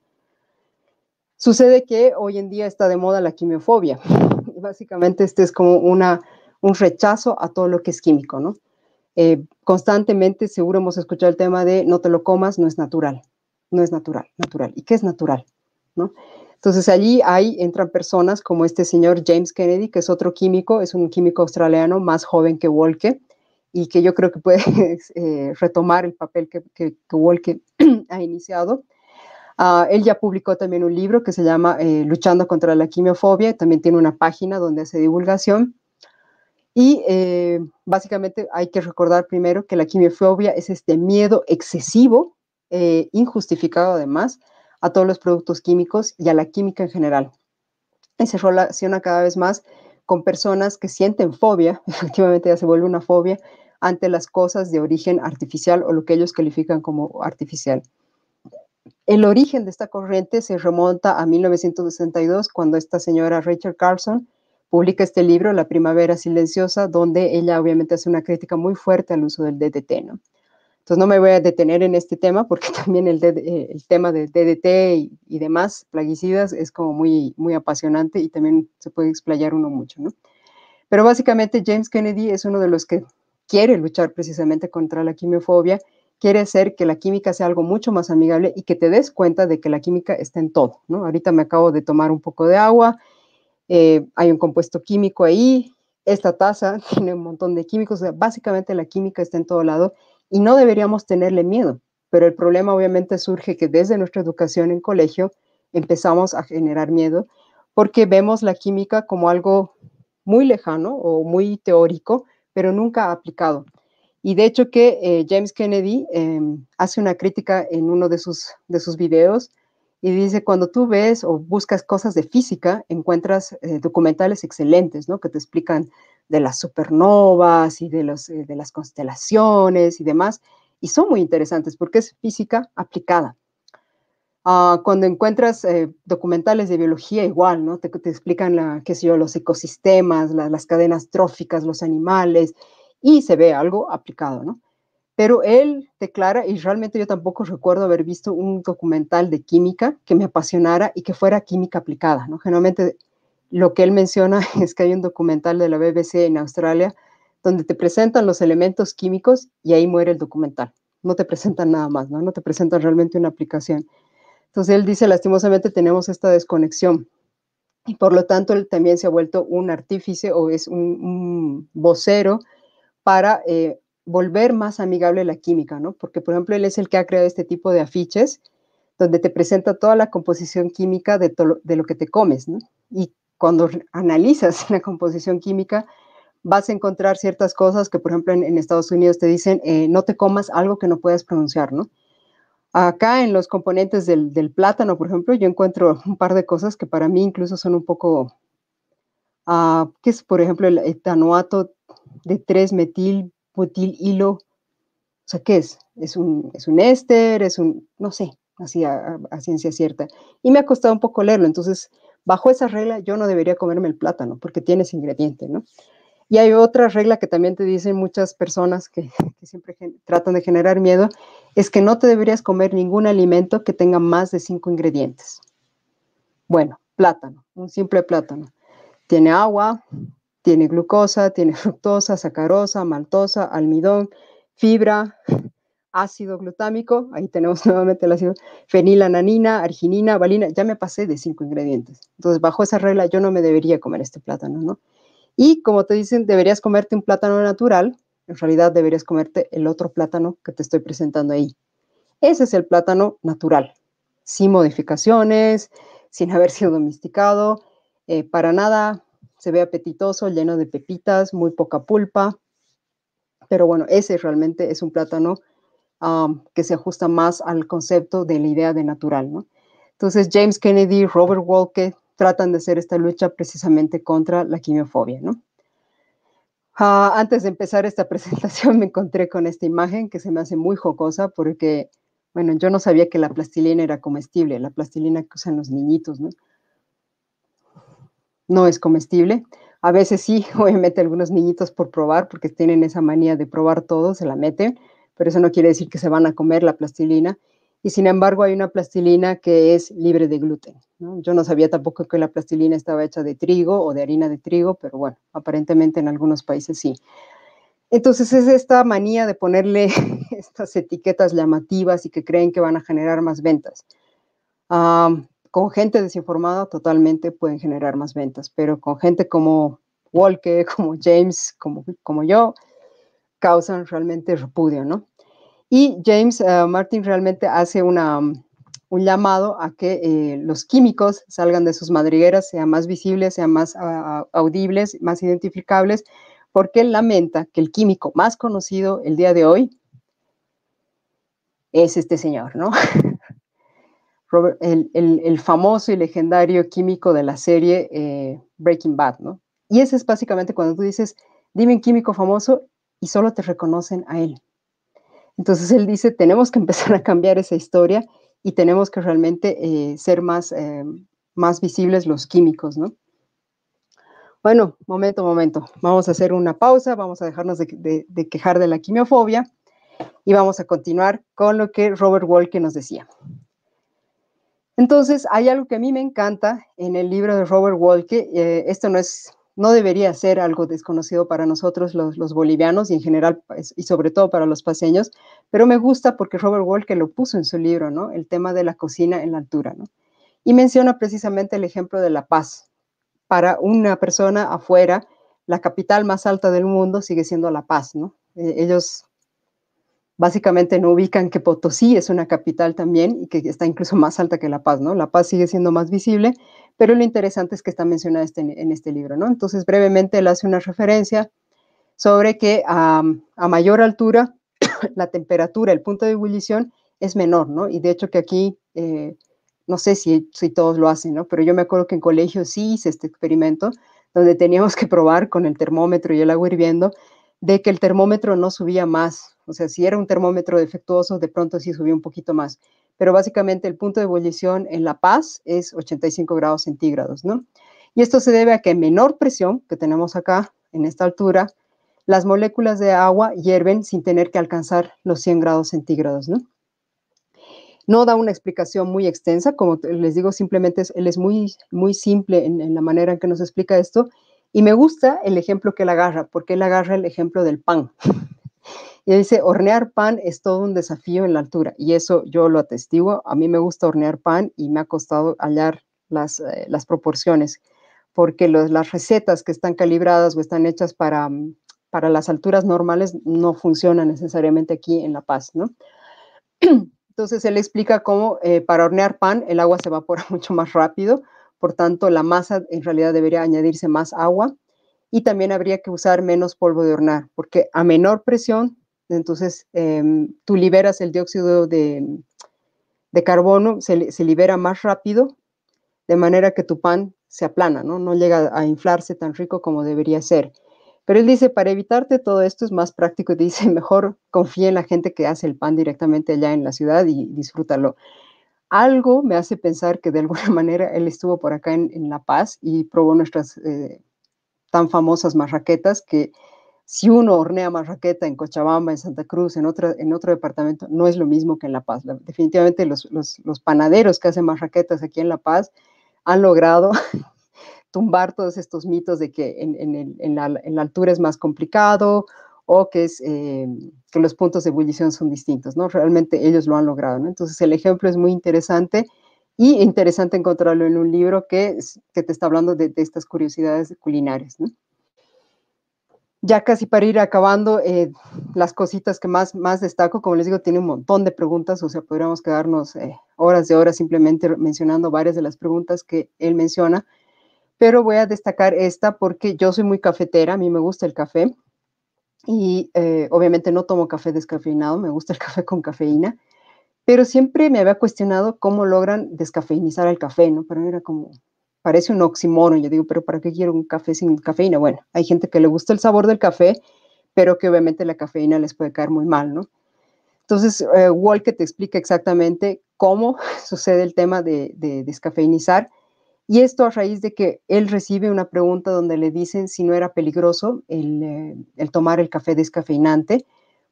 Sucede que hoy en día está de moda la quimiofobia básicamente este es como una, un rechazo a todo lo que es químico, ¿no? Eh, constantemente seguro hemos escuchado el tema de no te lo comas, no es natural, no es natural, natural. ¿Y qué es natural? ¿No? Entonces allí ahí entran personas como este señor James Kennedy, que es otro químico, es un químico australiano más joven que Wolke y que yo creo que puede eh, retomar el papel que, que, que Wolke ha iniciado Ah, él ya publicó también un libro que se llama eh, Luchando contra la quimiofobia, también tiene una página donde hace divulgación. Y eh, básicamente hay que recordar primero que la quimiofobia es este miedo excesivo, eh, injustificado además, a todos los productos químicos y a la química en general. Y se relaciona cada vez más con personas que sienten fobia, efectivamente ya se vuelve una fobia, ante las cosas de origen artificial o lo que ellos califican como artificial. El origen de esta corriente se remonta a 1962, cuando esta señora Rachel Carson publica este libro, La Primavera Silenciosa, donde ella obviamente hace una crítica muy fuerte al uso del DDT. ¿no? Entonces no me voy a detener en este tema porque también eh, el, tema del DDT y, demás plaguicidas es como muy, apasionante y también se puede explayar uno mucho. Pero básicamente James Kennedy es uno de los que quiere luchar precisamente contra la quimiofobia quiere hacer que la química sea algo mucho más amigable y que te des cuenta de que la química está en todo, ¿no? Ahorita me acabo de tomar un poco de agua, eh, hay un compuesto químico ahí, esta taza tiene un montón de químicos, o sea, básicamente la química está en todo lado y no deberíamos tenerle miedo, pero el problema obviamente surge que desde nuestra educación en colegio empezamos a generar miedo porque vemos la química como algo muy lejano o muy teórico, pero nunca aplicado. Y de hecho que eh, James Kennedy em, hace una crítica en uno de sus, de sus videos y dice, cuando tú ves o buscas cosas de física, encuentras eh, documentales excelentes, ¿no? Que te explican de las supernovas y de, eh, de las constelaciones y demás. Y son muy interesantes porque es física aplicada. Ah, cuando encuentras documentales de biología, igual, ¿no? Te, explican, la, qué sé yo, los ecosistemas, las cadenas tróficas, los animales, y se ve algo aplicado, ¿no? Pero él declara, y realmente yo tampoco recuerdo haber visto un documental de química que me apasionara y que fuera química aplicada, ¿no? Generalmente lo que él menciona es que hay un documental de la BBC en Australia donde te presentan los elementos químicos y ahí muere el documental. No te presentan nada más, ¿no? No te presentan realmente una aplicación. Entonces él dice, lastimosamente tenemos esta desconexión y por lo tanto él también se ha vuelto un artífice o es un, un vocero para eh, volver más amigable la química, ¿no? Porque, por ejemplo, él es el que ha creado este tipo de afiches donde te presenta toda la composición química de, de lo que te comes, ¿no? Y cuando analizas la composición química, vas a encontrar ciertas cosas que, por ejemplo, en, Estados Unidos te dicen, eh, no te comas algo que no puedas pronunciar, ¿no? Acá en los componentes del, plátano, por ejemplo, yo encuentro un par de cosas que para mí incluso son un poco ¿Qué ah, que es por ejemplo el etanoato de 3-metil, butil hilo. O sea, ¿qué es? Es un, es éster, es un, no sé, así a, ciencia cierta. Y me ha costado un poco leerlo. Entonces, bajo esa regla, yo no debería comerme el plátano porque tiene ese ingrediente, ¿no? Y hay otra regla que también te dicen muchas personas que, que siempre tratan de generar miedo, es que no te deberías comer ningún alimento que tenga más de cinco ingredientes. Bueno, plátano, un simple plátano. Tiene agua, tiene glucosa, tiene fructosa, sacarosa, maltosa, almidón, fibra, ácido glutámico, ahí tenemos nuevamente el ácido, fenilananina, arginina, valina, ya me pasé de cinco ingredientes. Entonces, bajo esa regla yo no me debería comer este plátano, ¿no? Y como te dicen, deberías comerte un plátano natural, en realidad deberías comerte el otro plátano que te estoy presentando ahí. Ese es el plátano natural, sin modificaciones, sin haber sido domesticado, eh, para nada se ve apetitoso, lleno de pepitas, muy poca pulpa, pero bueno, ese realmente es un plátano que se ajusta más al concepto de la idea de natural, ¿no? Entonces James Kennedy, Robert Walke tratan de hacer esta lucha precisamente contra la quimiofobia, ¿no? Ah, antes de empezar esta presentación me encontré con esta imagen que se me hace muy jocosa porque, bueno, yo no sabía que la plastilina era comestible, la plastilina que usan los niñitos, ¿no? no es comestible. A veces sí, obviamente algunos niñitos por probar, porque tienen esa manía de probar todo, se la meten, pero eso no quiere decir que se van a comer la plastilina. Y sin embargo hay una plastilina que es libre de gluten. Yo no sabía tampoco que la plastilina estaba hecha de trigo o de harina de trigo, pero bueno, aparentemente en algunos países sí. Entonces es esta manía de ponerle estas etiquetas llamativas y que creen que van a generar más ventas. Ah con gente desinformada totalmente pueden generar más ventas, pero con gente como Walker, como James, como, como yo, causan realmente repudio, ¿no? Y James eh, Martin realmente hace una, un llamado a que eh, los químicos salgan de sus madrigueras, sean más visibles, sean más audibles, más identificables, porque él lamenta que el químico más conocido el día de hoy es este señor, ¿no? el, famoso y legendario químico de la serie eh, Breaking Bad, ¿no? Y ese es básicamente cuando tú dices, dime un químico famoso y solo te reconocen a él. Entonces él dice, tenemos que empezar a cambiar esa historia y tenemos que realmente eh, ser más, eh, más visibles los químicos, ¿no? Bueno, momento, momento. Vamos a hacer una pausa, vamos a dejarnos de, quejar de la quimiofobia y vamos a continuar con lo que Robert Walker nos decía. Entonces, hay algo que a mí me encanta en el libro de Robert Walke, eh, esto no es no debería ser algo desconocido para nosotros los, bolivianos y en general pues, y sobre todo para los paseños, pero me gusta porque Robert Wolke lo puso en su libro, ¿no? El tema de la cocina en la altura, ¿no? Y menciona precisamente el ejemplo de La Paz. Para una persona afuera, la capital más alta del mundo sigue siendo La Paz, ¿no? Eh, ellos básicamente no ubican que Potosí es una capital también y que está incluso más alta que La Paz, ¿no? La Paz sigue siendo más visible, pero lo interesante es que está mencionada este, en este libro, ¿no? Entonces, brevemente él hace una referencia sobre que a mayor altura la temperatura, el punto de ebullición es menor, ¿no? Y de hecho que aquí, eh, no sé si, si todos lo hacen, ¿no? Pero yo me acuerdo que en colegio sí hice este experimento donde teníamos que probar con el termómetro y el agua hirviendo de que el termómetro no subía más o sea, si era un termómetro defectuoso, de pronto sí subió un poquito más. Pero básicamente el punto de ebullición en La Paz es 85 grados centígrados, ¿no? Y esto se debe a que menor presión que tenemos acá, en esta altura, las moléculas de agua hierven sin tener que alcanzar los 100 grados centígrados, ¿no? No da una explicación muy extensa, como les digo, simplemente él es muy, muy simple en, en la manera en que nos explica esto. Y me gusta el ejemplo que él agarra, porque él agarra el ejemplo del pan. Y dice, hornear pan es todo un desafío en la altura. Y eso yo lo atestigo. A mí me gusta hornear pan y me ha costado hallar las, eh, las proporciones, porque los, las recetas que están calibradas o están hechas para, mm, para las alturas normales no funcionan necesariamente aquí en La Paz, ¿no? Entonces él explica cómo eh, para hornear pan el agua se evapora mucho más rápido, por tanto la masa en realidad debería añadirse más agua y también habría que usar menos polvo de hornear, porque a menor presión entonces, em, tú liberas el dióxido de, carbono, se, libera más rápido, de manera que tu pan se aplana, ¿no? No llega a inflarse tan rico como debería ser. Pero él dice, para evitarte todo esto es más práctico, y dice, mejor confía en la gente que hace el pan directamente allá en la ciudad y disfrútalo. Algo me hace pensar que de alguna manera él estuvo por acá en, La Paz y probó nuestras eh, tan famosas marraquetas que si uno hornea marraqueta en Cochabamba, en Santa Cruz, en otro, departamento, no es lo mismo que en La Paz. definitivamente los, panaderos que hacen marraquetas aquí en La Paz han logrado tumbar todos estos mitos de que en, la, altura es más complicado o em, que, los puntos de ebullición son distintos, ¿no? Realmente ellos lo han logrado, Entonces el ejemplo es muy interesante y interesante encontrarlo en un libro que, te está hablando de, estas curiosidades culinarias, ya casi para ir acabando, eh, las cositas que más, más destaco, como les digo, tiene un montón de preguntas, o sea, podríamos quedarnos eh, horas de horas simplemente mencionando varias de las preguntas que él menciona, pero voy a destacar esta porque yo soy muy cafetera, a mí me gusta el café y eh, obviamente no tomo café descafeinado, me gusta el café con cafeína, pero siempre me había cuestionado cómo logran descafeinizar el café, ¿no? Para mí era como, parece un oxímoron. Yo digo, pero ¿para qué quiero un café sin cafeína? Bueno, hay gente que le gusta el sabor del café, pero que obviamente la cafeína les puede caer muy mal, ¿no? Entonces, eh, Walke te explica exactamente cómo sucede el tema de, descafeinizar. Y esto a raíz de que él recibe una pregunta donde le dicen si no era peligroso el, eh, tomar el café descafeinante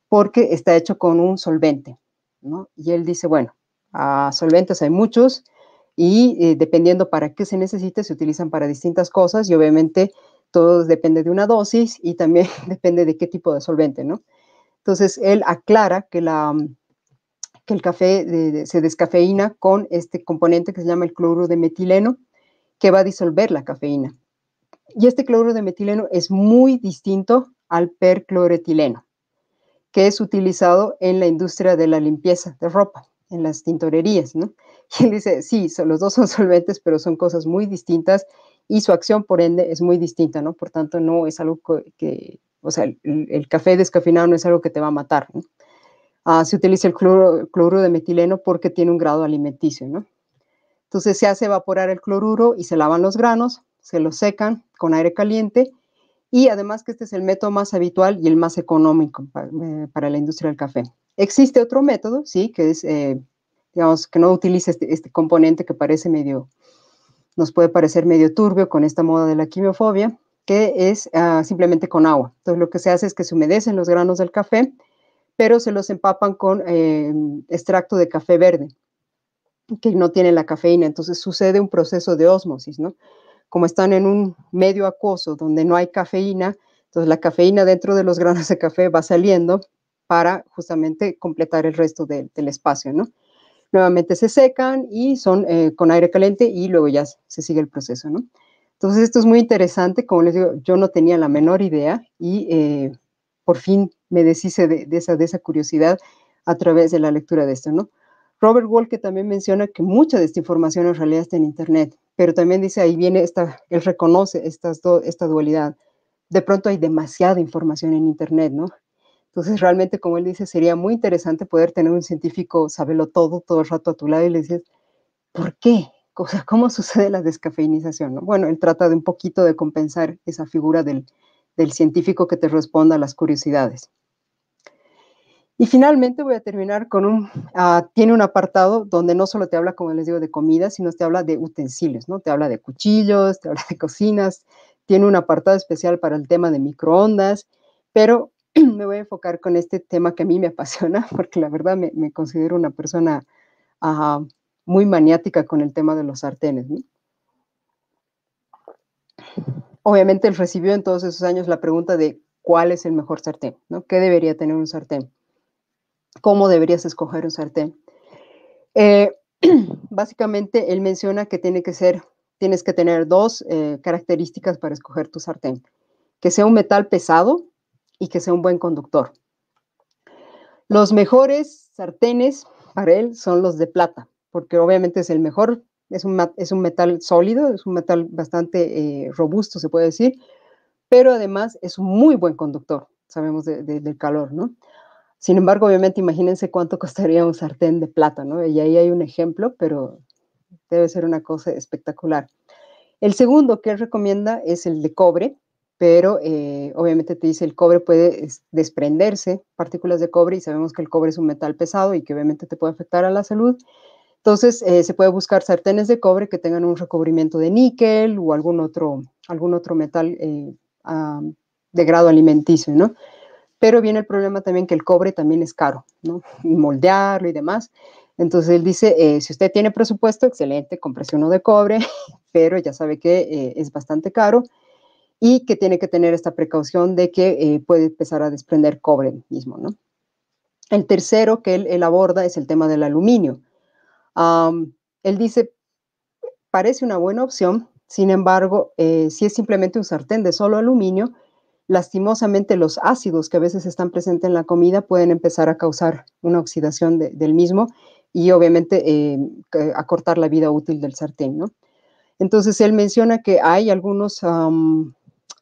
porque está hecho con un solvente, ¿no? Y él dice, bueno, a solventes hay muchos, y eh, dependiendo para qué se necesite, se utilizan para distintas cosas y obviamente todo depende de una dosis y también depende de qué tipo de solvente, ¿no? Entonces, él aclara que, la, mm, que el café se descafeína con este componente que se llama el cloro de metileno, que va a disolver la cafeína. Y este cloro de metileno es muy distinto al percloretileno, que es utilizado en la industria de la limpieza de ropa en las tintorerías, ¿no? Y él dice, sí, son, los dos son solventes, pero son cosas muy distintas y su acción, por ende, es muy distinta, ¿no? Por tanto, no es algo que, o sea, el, café descafeinado no es algo que te va a matar, ah, se utiliza el cloro, cloruro de metileno porque tiene un grado alimenticio, ¿no? Entonces se hace evaporar el cloruro y se lavan los granos, se los secan con aire caliente y además que este es el método más habitual y el más económico eh, para, la industria del café. Existe otro método, sí, que es, eh, digamos, que no utiliza este, este, componente que parece medio, nos puede parecer medio turbio con esta moda de la quimiofobia, que es ah, simplemente con agua. Entonces lo que se hace es que se humedecen los granos del café, pero se los empapan con em, extracto de café verde, que no tiene la cafeína. Entonces sucede un proceso de osmosis, ¿no? como están en un medio acuoso donde no hay cafeína, entonces la cafeína dentro de los granos de café va saliendo para justamente completar el resto del espacio, ¿no? Nuevamente se secan y son eh, con aire caliente y luego ya se sigue el proceso, ¿no? Entonces esto es muy interesante, como les digo, yo no tenía la menor idea y eh, por fin me deshice esa, de esa curiosidad a través de la lectura de esto, ¿no? Robert que también menciona que mucha de esta información en realidad está en Internet, pero también dice ahí viene esta, él reconoce estas esta dualidad. De pronto hay demasiada información en Internet, ¿no? Entonces, realmente, como él dice, sería muy interesante poder tener un científico sabelo todo, todo el rato a tu lado y le dices, ¿por qué? O sea, ¿cómo sucede la descafeinización? ¿no? Bueno, él trata de un poquito de compensar esa figura del, del científico que te responda a las curiosidades. Y finalmente voy a terminar con un, ah, tiene un apartado donde no solo te habla, como les digo, de comida, sino te habla de utensilios, ¿no? Te habla de cuchillos, te habla de cocinas, tiene un apartado especial para el tema de microondas, pero me voy a enfocar con este tema que a mí me apasiona, porque la verdad me, considero una persona muy maniática con el tema de los sartenes. ¿no? Obviamente él recibió en todos esos años la pregunta de cuál es el mejor sartén, ¿no? ¿Qué debería tener un sartén? cómo deberías escoger un sartén. Eh, básicamente, él menciona que tiene que ser, tienes que tener dos eh, características para escoger tu sartén, que sea un metal pesado y que sea un buen conductor. Los mejores sartenes para él son los de plata, porque obviamente es el mejor, es un, es un metal sólido, es un metal bastante eh, robusto, se puede decir, pero además es un muy buen conductor, sabemos del calor, ¿no? Sin embargo, obviamente, imagínense cuánto costaría un sartén de plata, ¿no? Y ahí hay un ejemplo, pero debe ser una cosa espectacular. El segundo que él recomienda es el de cobre, pero eh, obviamente te dice el cobre puede desprenderse partículas de cobre y sabemos que el cobre es un metal pesado y que obviamente te puede afectar a la salud. Entonces eh, se puede buscar sartenes de cobre que tengan un recubrimiento de níquel o algún otro, algún otro metal eh, de grado alimenticio, ¿no? Pero viene el problema también que el cobre también es caro, ¿no? Y moldearlo y demás. Entonces él dice, eh, si usted tiene presupuesto, excelente, compre uno de cobre, pero ya sabe que eh, es bastante caro y que tiene que tener esta precaución de que eh, puede empezar a desprender cobre mismo, ¿no? El tercero que él, aborda es el tema del aluminio. él dice, parece una buena opción, sin embargo, si es simplemente un sartén de solo aluminio, lastimosamente los ácidos que a veces están presentes en la comida pueden empezar a causar una oxidación del mismo y obviamente eh, acortar la vida útil del sartén. ¿no? Entonces él menciona que hay algunos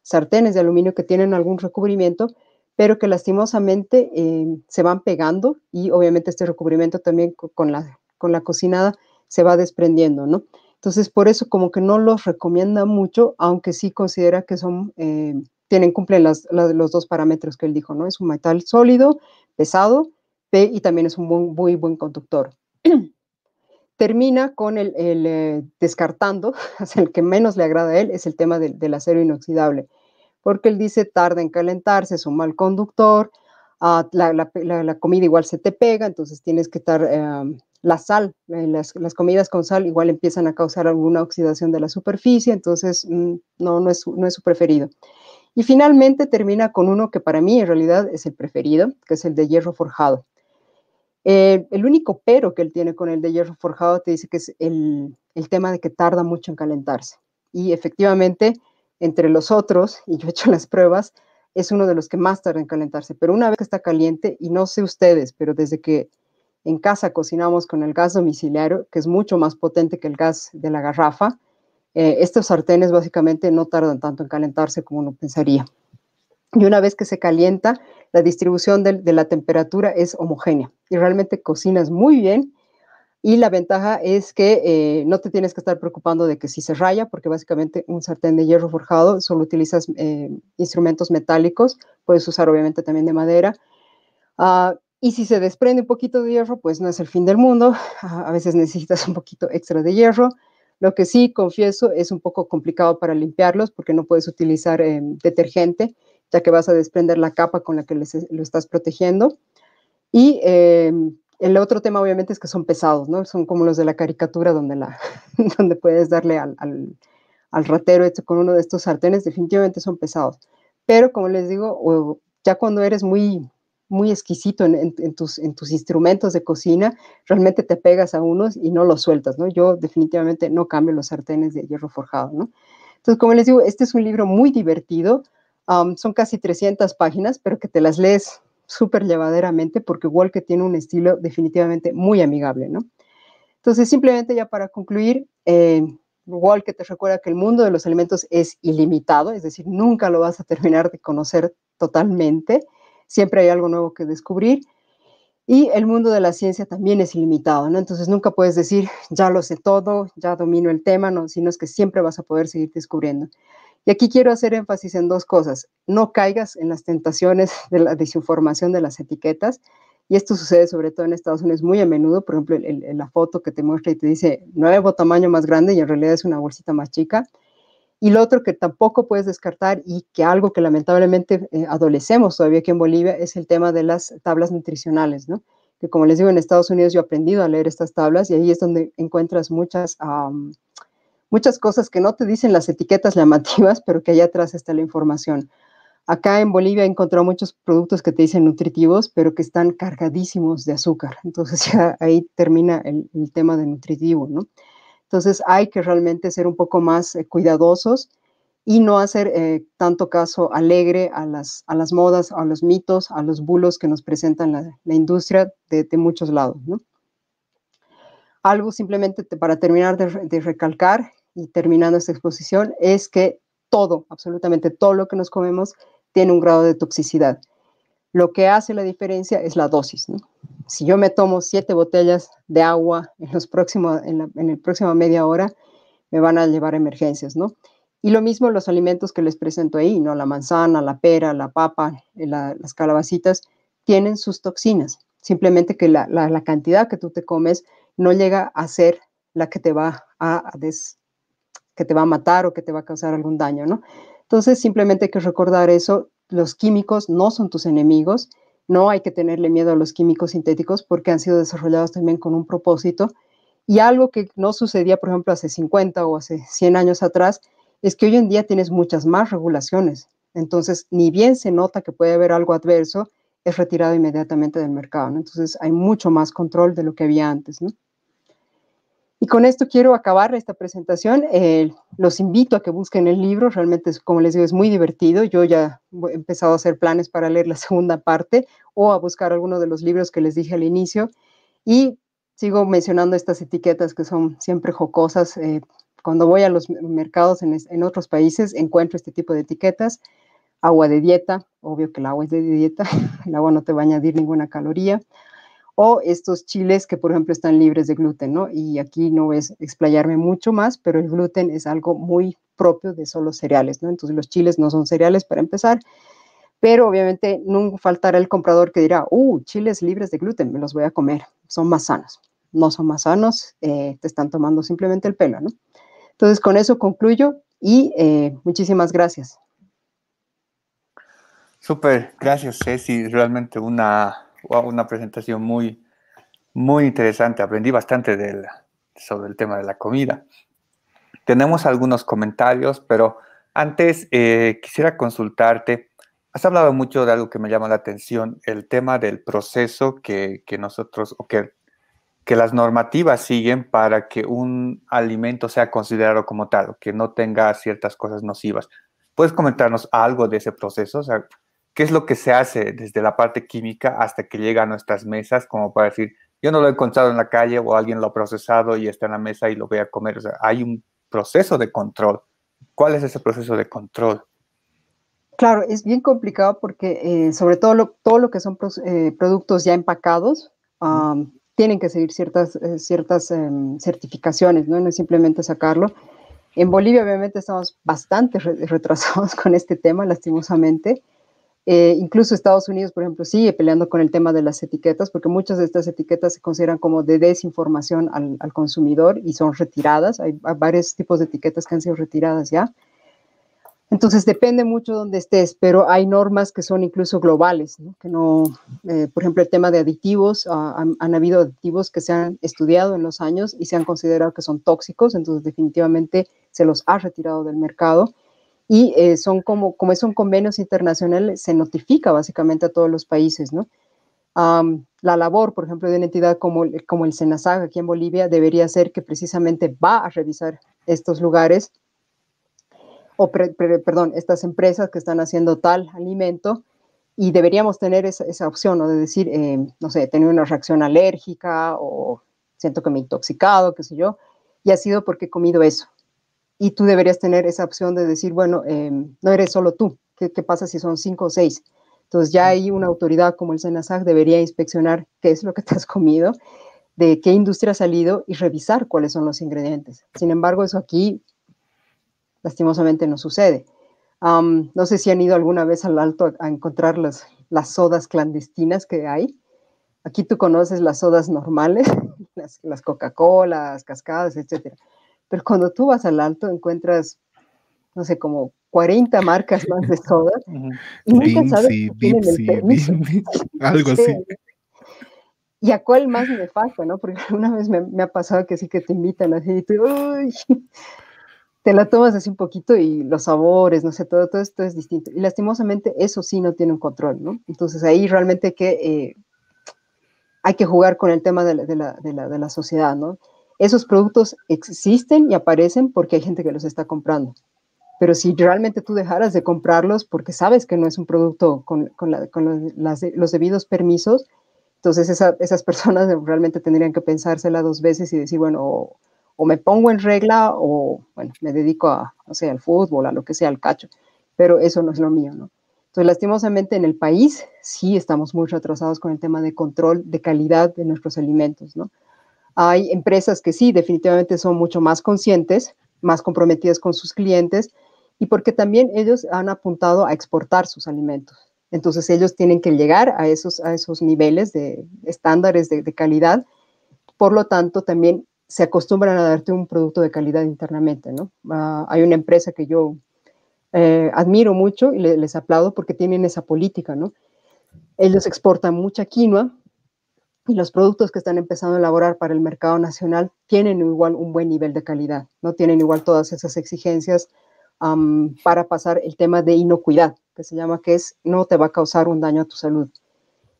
sartenes de aluminio que tienen algún recubrimiento, pero que lastimosamente em, se van pegando y obviamente este recubrimiento también con la, con la cocinada se va desprendiendo, ¿no? Entonces por eso como que no los recomienda mucho, aunque sí considera que son... Em, tienen, cumplen los dos parámetros que él dijo, ¿no? Es un metal sólido, pesado, P, y también es un muy, muy buen conductor. Termina con el, eh, descartando, el que menos le agrada a él es el tema del, acero inoxidable, porque él dice tarda en calentarse, es un mal conductor, ah, la, comida igual se te pega, entonces tienes que estar, eh, la sal, eh, las, comidas con sal igual empiezan a causar alguna oxidación de la superficie, entonces mm, no, no es, no es su preferido. Y finalmente termina con uno que para mí en realidad es el preferido, que es el de hierro forjado. Eh, el único pero que él tiene con el de hierro forjado te dice que es el, el tema de que tarda mucho en calentarse. Y efectivamente, entre los otros, y yo he hecho las pruebas, es uno de los que más tarda en calentarse. Pero una vez que está caliente, y no sé ustedes, pero desde que en casa cocinamos con el gas domiciliario, que es mucho más potente que el gas de la garrafa, eh, estos sartenes básicamente no tardan tanto en calentarse como uno pensaría. Y una vez que se calienta, la distribución de, la temperatura es homogénea y realmente cocinas muy bien. Y la ventaja es que eh, no te tienes que estar preocupando de que si se raya, porque básicamente un sartén de hierro forjado solo utilizas eh, instrumentos metálicos, puedes usar obviamente también de madera. Ah, y si se desprende un poquito de hierro, pues no es el fin del mundo. a veces necesitas un poquito extra de hierro. Lo que sí confieso es un poco complicado para limpiarlos porque no puedes utilizar em, detergente, ya que vas a desprender la capa con la que lo estás protegiendo. Y em, el otro tema obviamente es que son pesados, ¿no? Son como los de la caricatura donde, la, donde puedes darle al, ratero este con uno de estos sartenes, definitivamente son pesados. Pero como les digo, ya cuando eres muy muy exquisito en, tus, en tus instrumentos de cocina, realmente te pegas a unos y no los sueltas, ¿no? Yo definitivamente no cambio los sartenes de hierro forjado, ¿no? Entonces, como les digo, este es un libro muy divertido, son casi 300 páginas, pero que te las lees súper llevaderamente porque que tiene un estilo definitivamente muy amigable, ¿no? Entonces, simplemente ya para concluir, eh, que te recuerda que el mundo de los alimentos es ilimitado, es decir, nunca lo vas a terminar de conocer totalmente siempre hay algo nuevo que descubrir. Y el mundo de la ciencia también es ilimitado, ¿no? Entonces nunca puedes decir, ya lo sé todo, ya domino el tema, ¿no? Sino es que siempre vas a poder seguir descubriendo. Y aquí quiero hacer énfasis en dos cosas. No caigas en las tentaciones de la desinformación de las etiquetas. Y esto sucede sobre todo en Estados Unidos muy a menudo. Por ejemplo, la foto que te muestra y te dice nuevo tamaño más grande y en realidad es una bolsita más chica. Y lo otro que tampoco puedes descartar y que algo que lamentablemente eh, adolecemos todavía aquí en Bolivia es el tema de las tablas nutricionales, ¿no? Que como les digo, en Estados Unidos yo he aprendido a leer estas tablas y ahí es donde encuentras muchas, muchas cosas que no te dicen las etiquetas llamativas, pero que allá atrás está la información. Acá en Bolivia he encontrado muchos productos que te dicen nutritivos, pero que están cargadísimos de azúcar. Entonces ya ahí termina el tema de nutritivo, ¿no? Entonces hay que realmente ser un poco más eh, cuidadosos y no hacer eh, tanto caso alegre a las, modas, a los mitos, a los bulos que nos presentan la, industria de, muchos lados. Algo simplemente para terminar de, de, recalcar y terminando esta exposición es que todo, absolutamente todo lo que nos comemos tiene un grado de toxicidad lo que hace la diferencia es la dosis. ¿no? Si yo me tomo siete botellas de agua en, los próximos, en, la, el próxima media hora, me van a llevar emergencias, ¿no? Y lo mismo los alimentos que les presento ahí, ¿no? La manzana, la pera, la papa, eh, las calabacitas, tienen sus toxinas. Simplemente que la, cantidad que tú te comes no llega a ser la que te va a, que te va a matar o que te va a causar algún daño, ¿no? Entonces, simplemente hay que recordar eso los químicos no son tus enemigos, no hay que tenerle miedo a los químicos sintéticos porque han sido desarrollados también con un propósito. Y algo que no sucedía, por ejemplo, hace 50 o hace 100 años atrás, es que hoy en día tienes muchas más regulaciones. Entonces, ni bien se nota que puede haber algo adverso, es retirado inmediatamente del mercado. Entonces, hay mucho más control de lo que había antes. ¿no? Y con esto quiero acabar esta presentación. Eh, los invito a que busquen el libro, realmente, como les digo, es muy divertido. Yo ya he empezado a hacer planes para leer la segunda parte o a buscar alguno de los libros que les dije al inicio. Y sigo mencionando estas etiquetas que son siempre jocosas. Eh, cuando voy a los mercados en, en otros países, encuentro este tipo de etiquetas. Agua de dieta, obvio que el agua es de dieta, el agua no te va a añadir ninguna caloría o estos chiles que, por ejemplo, están libres de gluten, ¿no? Y aquí no es explayarme mucho más, pero el gluten es algo muy propio de solo cereales, ¿no? Entonces los chiles no son cereales para empezar, pero obviamente nunca faltará el comprador que dirá, uh, chiles libres de gluten, me los voy a comer, son más sanos. No son más sanos, eh, te están tomando simplemente el pelo, ¿no? Entonces con eso concluyo y eh, muchísimas gracias. Súper, gracias Ceci, realmente una una presentación muy, muy interesante. Aprendí bastante de sobre el tema de la comida. Tenemos algunos comentarios, pero antes eh, quisiera consultarte. Has hablado mucho de algo que me llama la atención, el tema del proceso que, que nosotros, o que, que las normativas siguen para que un alimento sea considerado como tal, que no tenga ciertas cosas nocivas. ¿Puedes comentarnos algo de ese proceso? qué es lo que se hace desde la parte química hasta que llega a nuestras mesas, como para decir, yo no lo he encontrado en la calle o alguien lo ha procesado y está en la mesa y lo voy a comer. hay un proceso de control. ¿Cuál es ese proceso de control? Claro, es bien complicado porque eh, sobre todo todo lo que son eh, productos ya empacados tienen que seguir ciertas, eh, em, certificaciones, ¿no? es simplemente sacarlo. En Bolivia obviamente estamos bastante retrasados con este tema, lastimosamente. Eh, incluso Estados Unidos, por ejemplo, sigue peleando con el tema de las etiquetas, porque muchas de estas etiquetas se consideran como de desinformación al, consumidor y son retiradas. Hay, varios tipos de etiquetas que han sido retiradas ya. Entonces depende mucho donde estés, pero hay normas que son incluso globales, que no, eh, por ejemplo, el tema de aditivos, ah, han, habido aditivos que se han estudiado en los años y se han considerado que son tóxicos, entonces definitivamente se los ha retirado del mercado y eh, son como, como un convenios internacionales, se notifica básicamente a todos los países, la labor, por ejemplo, de una entidad como, como el SENASAG aquí en Bolivia debería ser que precisamente va a revisar estos lugares, o perdón, estas empresas que están haciendo tal alimento, y deberíamos tener esa, opción, De decir, eh, no sé, tenido una reacción alérgica o siento que me he intoxicado, qué sé yo, y ha sido porque he comido eso y tú deberías tener esa opción de decir, bueno, em, no eres solo tú, ¿Qué, pasa si son cinco o seis? Entonces ya hay una autoridad como el Senasag debería inspeccionar qué es lo que te has comido, de qué industria ha salido y revisar cuáles son los ingredientes. Sin embargo, eso aquí lastimosamente no sucede. no sé si han ido alguna vez al alto a, encontrar las, sodas clandestinas que hay. Aquí tú conoces las sodas normales, las, las coca las cascadas, etc., pero cuando tú vas al alto encuentras, no sé, como 40 marcas más de todas. y nunca sabes si tienen el permiso. algo así. Y a cuál más me falta, ¿no? Porque una vez me, ha pasado que sí que te invitan así y tú, te la tomas así un poquito y los sabores, no sé, todo, todo esto es distinto. Y lastimosamente eso sí no tiene un control, ¿no? Entonces ahí realmente que eh, hay que jugar con el tema de la sociedad, ¿no? esos productos existen y aparecen porque hay gente que los está comprando. Pero si realmente tú dejaras de comprarlos porque sabes que no es un producto con, los, debidos permisos, entonces esas personas realmente tendrían que pensársela dos veces y decir, bueno, o, me pongo en regla o, bueno, me dedico a, no sé, al fútbol, a lo que sea, al cacho. Pero eso no es lo mío, ¿no? Entonces, lastimosamente en el país sí estamos muy retrasados con el tema de control de calidad de nuestros alimentos, ¿no? Hay empresas que sí, definitivamente son mucho más conscientes, más comprometidas con sus clientes y porque también ellos han apuntado a exportar sus alimentos. Entonces ellos tienen que llegar a esos, a esos niveles de estándares de, calidad. Por lo tanto, también se acostumbran a darte un producto de calidad internamente, ¿no? Ah, hay una empresa que yo eh, admiro mucho y les aplaudo porque tienen esa política, ¿no? Ellos exportan mucha quinoa, y los productos que están empezando a elaborar para el mercado nacional tienen igual un buen nivel de calidad, no tienen igual todas esas exigencias para pasar el tema de inocuidad, que se llama que es no te va a causar un daño a tu salud.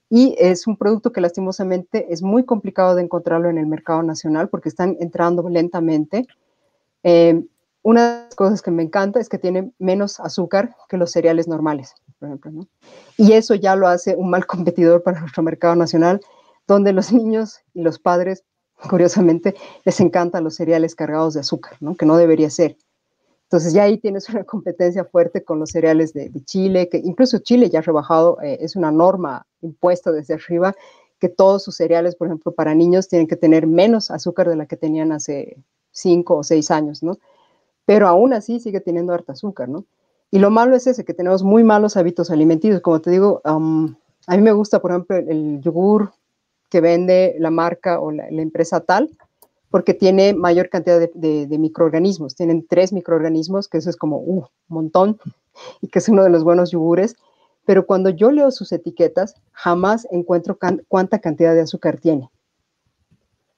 Y es un producto que lastimosamente es muy complicado de encontrarlo en el mercado nacional porque están entrando lentamente. Em, una de las cosas que me encanta es que tiene menos azúcar que los cereales normales, por ejemplo. ¿no? Y eso ya lo hace un mal competidor para nuestro mercado nacional donde los niños y los padres, curiosamente, les encantan los cereales cargados de azúcar, ¿no? que no debería ser. Entonces ya ahí tienes una competencia fuerte con los cereales de, Chile, que incluso Chile ya ha rebajado, eh, es una norma impuesta desde arriba, que todos sus cereales, por ejemplo, para niños tienen que tener menos azúcar de la que tenían hace cinco o seis años, ¿no? Pero aún así sigue teniendo harta azúcar, ¿no? Y lo malo es ese, que tenemos muy malos hábitos alimenticios. Como te digo, a mí me gusta, por ejemplo, el yogur que vende la marca o la, empresa tal, porque tiene mayor cantidad de, microorganismos. Tienen tres microorganismos, que eso es como uh, un montón, y que es uno de los buenos yogures. Pero cuando yo leo sus etiquetas, jamás encuentro cuánta cantidad de azúcar tiene.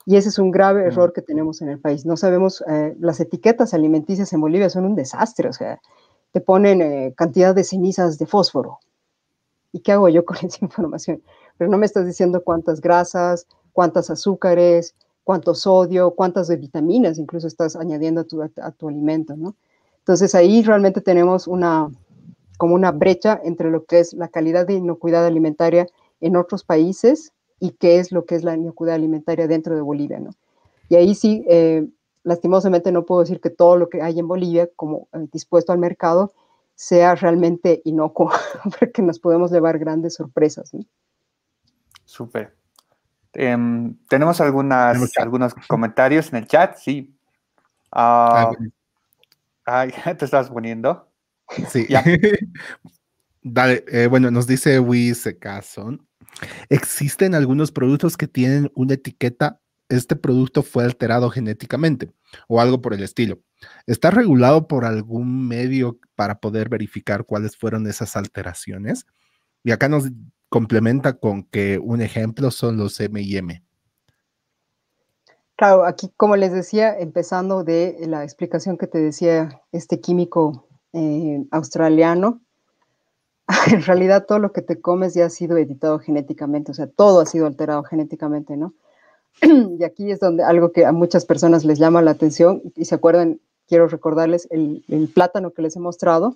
Y ese es un grave mm. error que tenemos en el país. No sabemos, eh, las etiquetas alimenticias en Bolivia son un desastre. O sea, te ponen eh, cantidad de cenizas de fósforo, ¿y qué hago yo con esa información? Pero no me estás diciendo cuántas grasas, cuántas azúcares, cuánto sodio, cuántas de vitaminas incluso estás añadiendo a tu, a tu alimento, ¿no? Entonces ahí realmente tenemos una, como una brecha entre lo que es la calidad de inocuidad alimentaria en otros países y qué es lo que es la inocuidad alimentaria dentro de Bolivia, ¿no? Y ahí sí, eh, lastimosamente no puedo decir que todo lo que hay en Bolivia como eh, dispuesto al mercado sea realmente inocuo, porque nos podemos llevar grandes sorpresas. Súper. Em, Tenemos algunos comentarios en el chat, sí. Ah, ah, te estás poniendo. Sí. Dale, eh, bueno, nos dice cason. Existen algunos productos que tienen una etiqueta este producto fue alterado genéticamente o algo por el estilo. ¿Está regulado por algún medio para poder verificar cuáles fueron esas alteraciones? Y acá nos complementa con que un ejemplo son los M&M. Claro, aquí como les decía, empezando de la explicación que te decía este químico eh, australiano, en realidad todo lo que te comes ya ha sido editado genéticamente, o sea, todo ha sido alterado genéticamente, ¿no? y aquí es donde algo que a muchas personas les llama la atención y se acuerdan, quiero recordarles el, plátano que les he mostrado,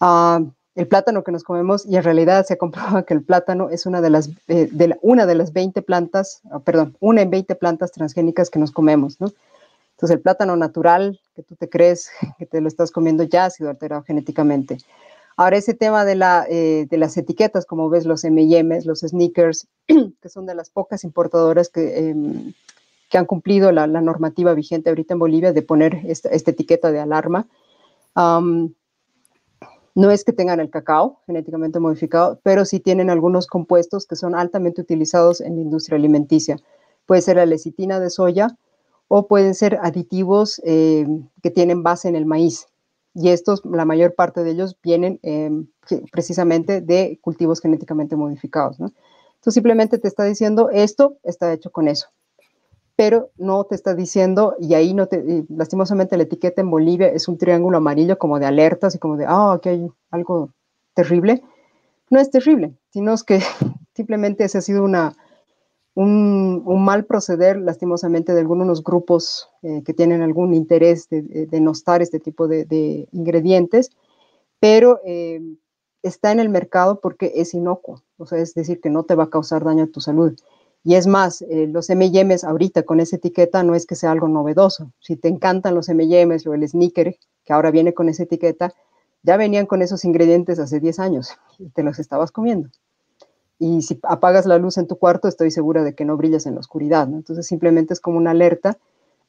ah, el plátano que nos comemos y en realidad se ha comprobado que el plátano es una de las, eh, una de las 20 plantas, ah, perdón, una en 20 plantas transgénicas que nos comemos, Entonces el plátano natural que tú te crees que te lo estás comiendo ya ha sido alterado genéticamente. Ahora, ese tema eh, de, las etiquetas, como ves, los MMs, los sneakers, que son de las pocas importadoras que, em, que han cumplido la, normativa vigente ahorita en Bolivia de poner esta, etiqueta de alarma. no es que tengan el cacao genéticamente modificado, pero sí tienen algunos compuestos que son altamente utilizados en la industria alimenticia. Puede ser la lecitina de soya o pueden ser aditivos eh, que tienen base en el maíz, y estos, la mayor parte de ellos vienen em, precisamente de cultivos genéticamente modificados. ¿no? Entonces simplemente te está diciendo esto está hecho con eso, pero no te está diciendo, y ahí no te, lastimosamente la etiqueta en Bolivia es un triángulo amarillo como de alertas y como de, ah, aquí hay algo terrible. No es terrible, sino es que simplemente esa ha sido una, un, mal proceder, lastimosamente, de algunos grupos eh, que tienen algún interés de, denostar este tipo de, ingredientes, pero eh, está en el mercado porque es inocuo, o sea, es decir, que no te va a causar daño a tu salud. Y es más, eh, los M&M's ahorita con esa etiqueta no es que sea algo novedoso. Si te encantan los M&M's o el sneaker, que ahora viene con esa etiqueta, ya venían con esos ingredientes hace 10 años y te los estabas comiendo y si apagas la luz en tu cuarto, estoy segura de que no brillas en la oscuridad, ¿no? Entonces simplemente es como una alerta.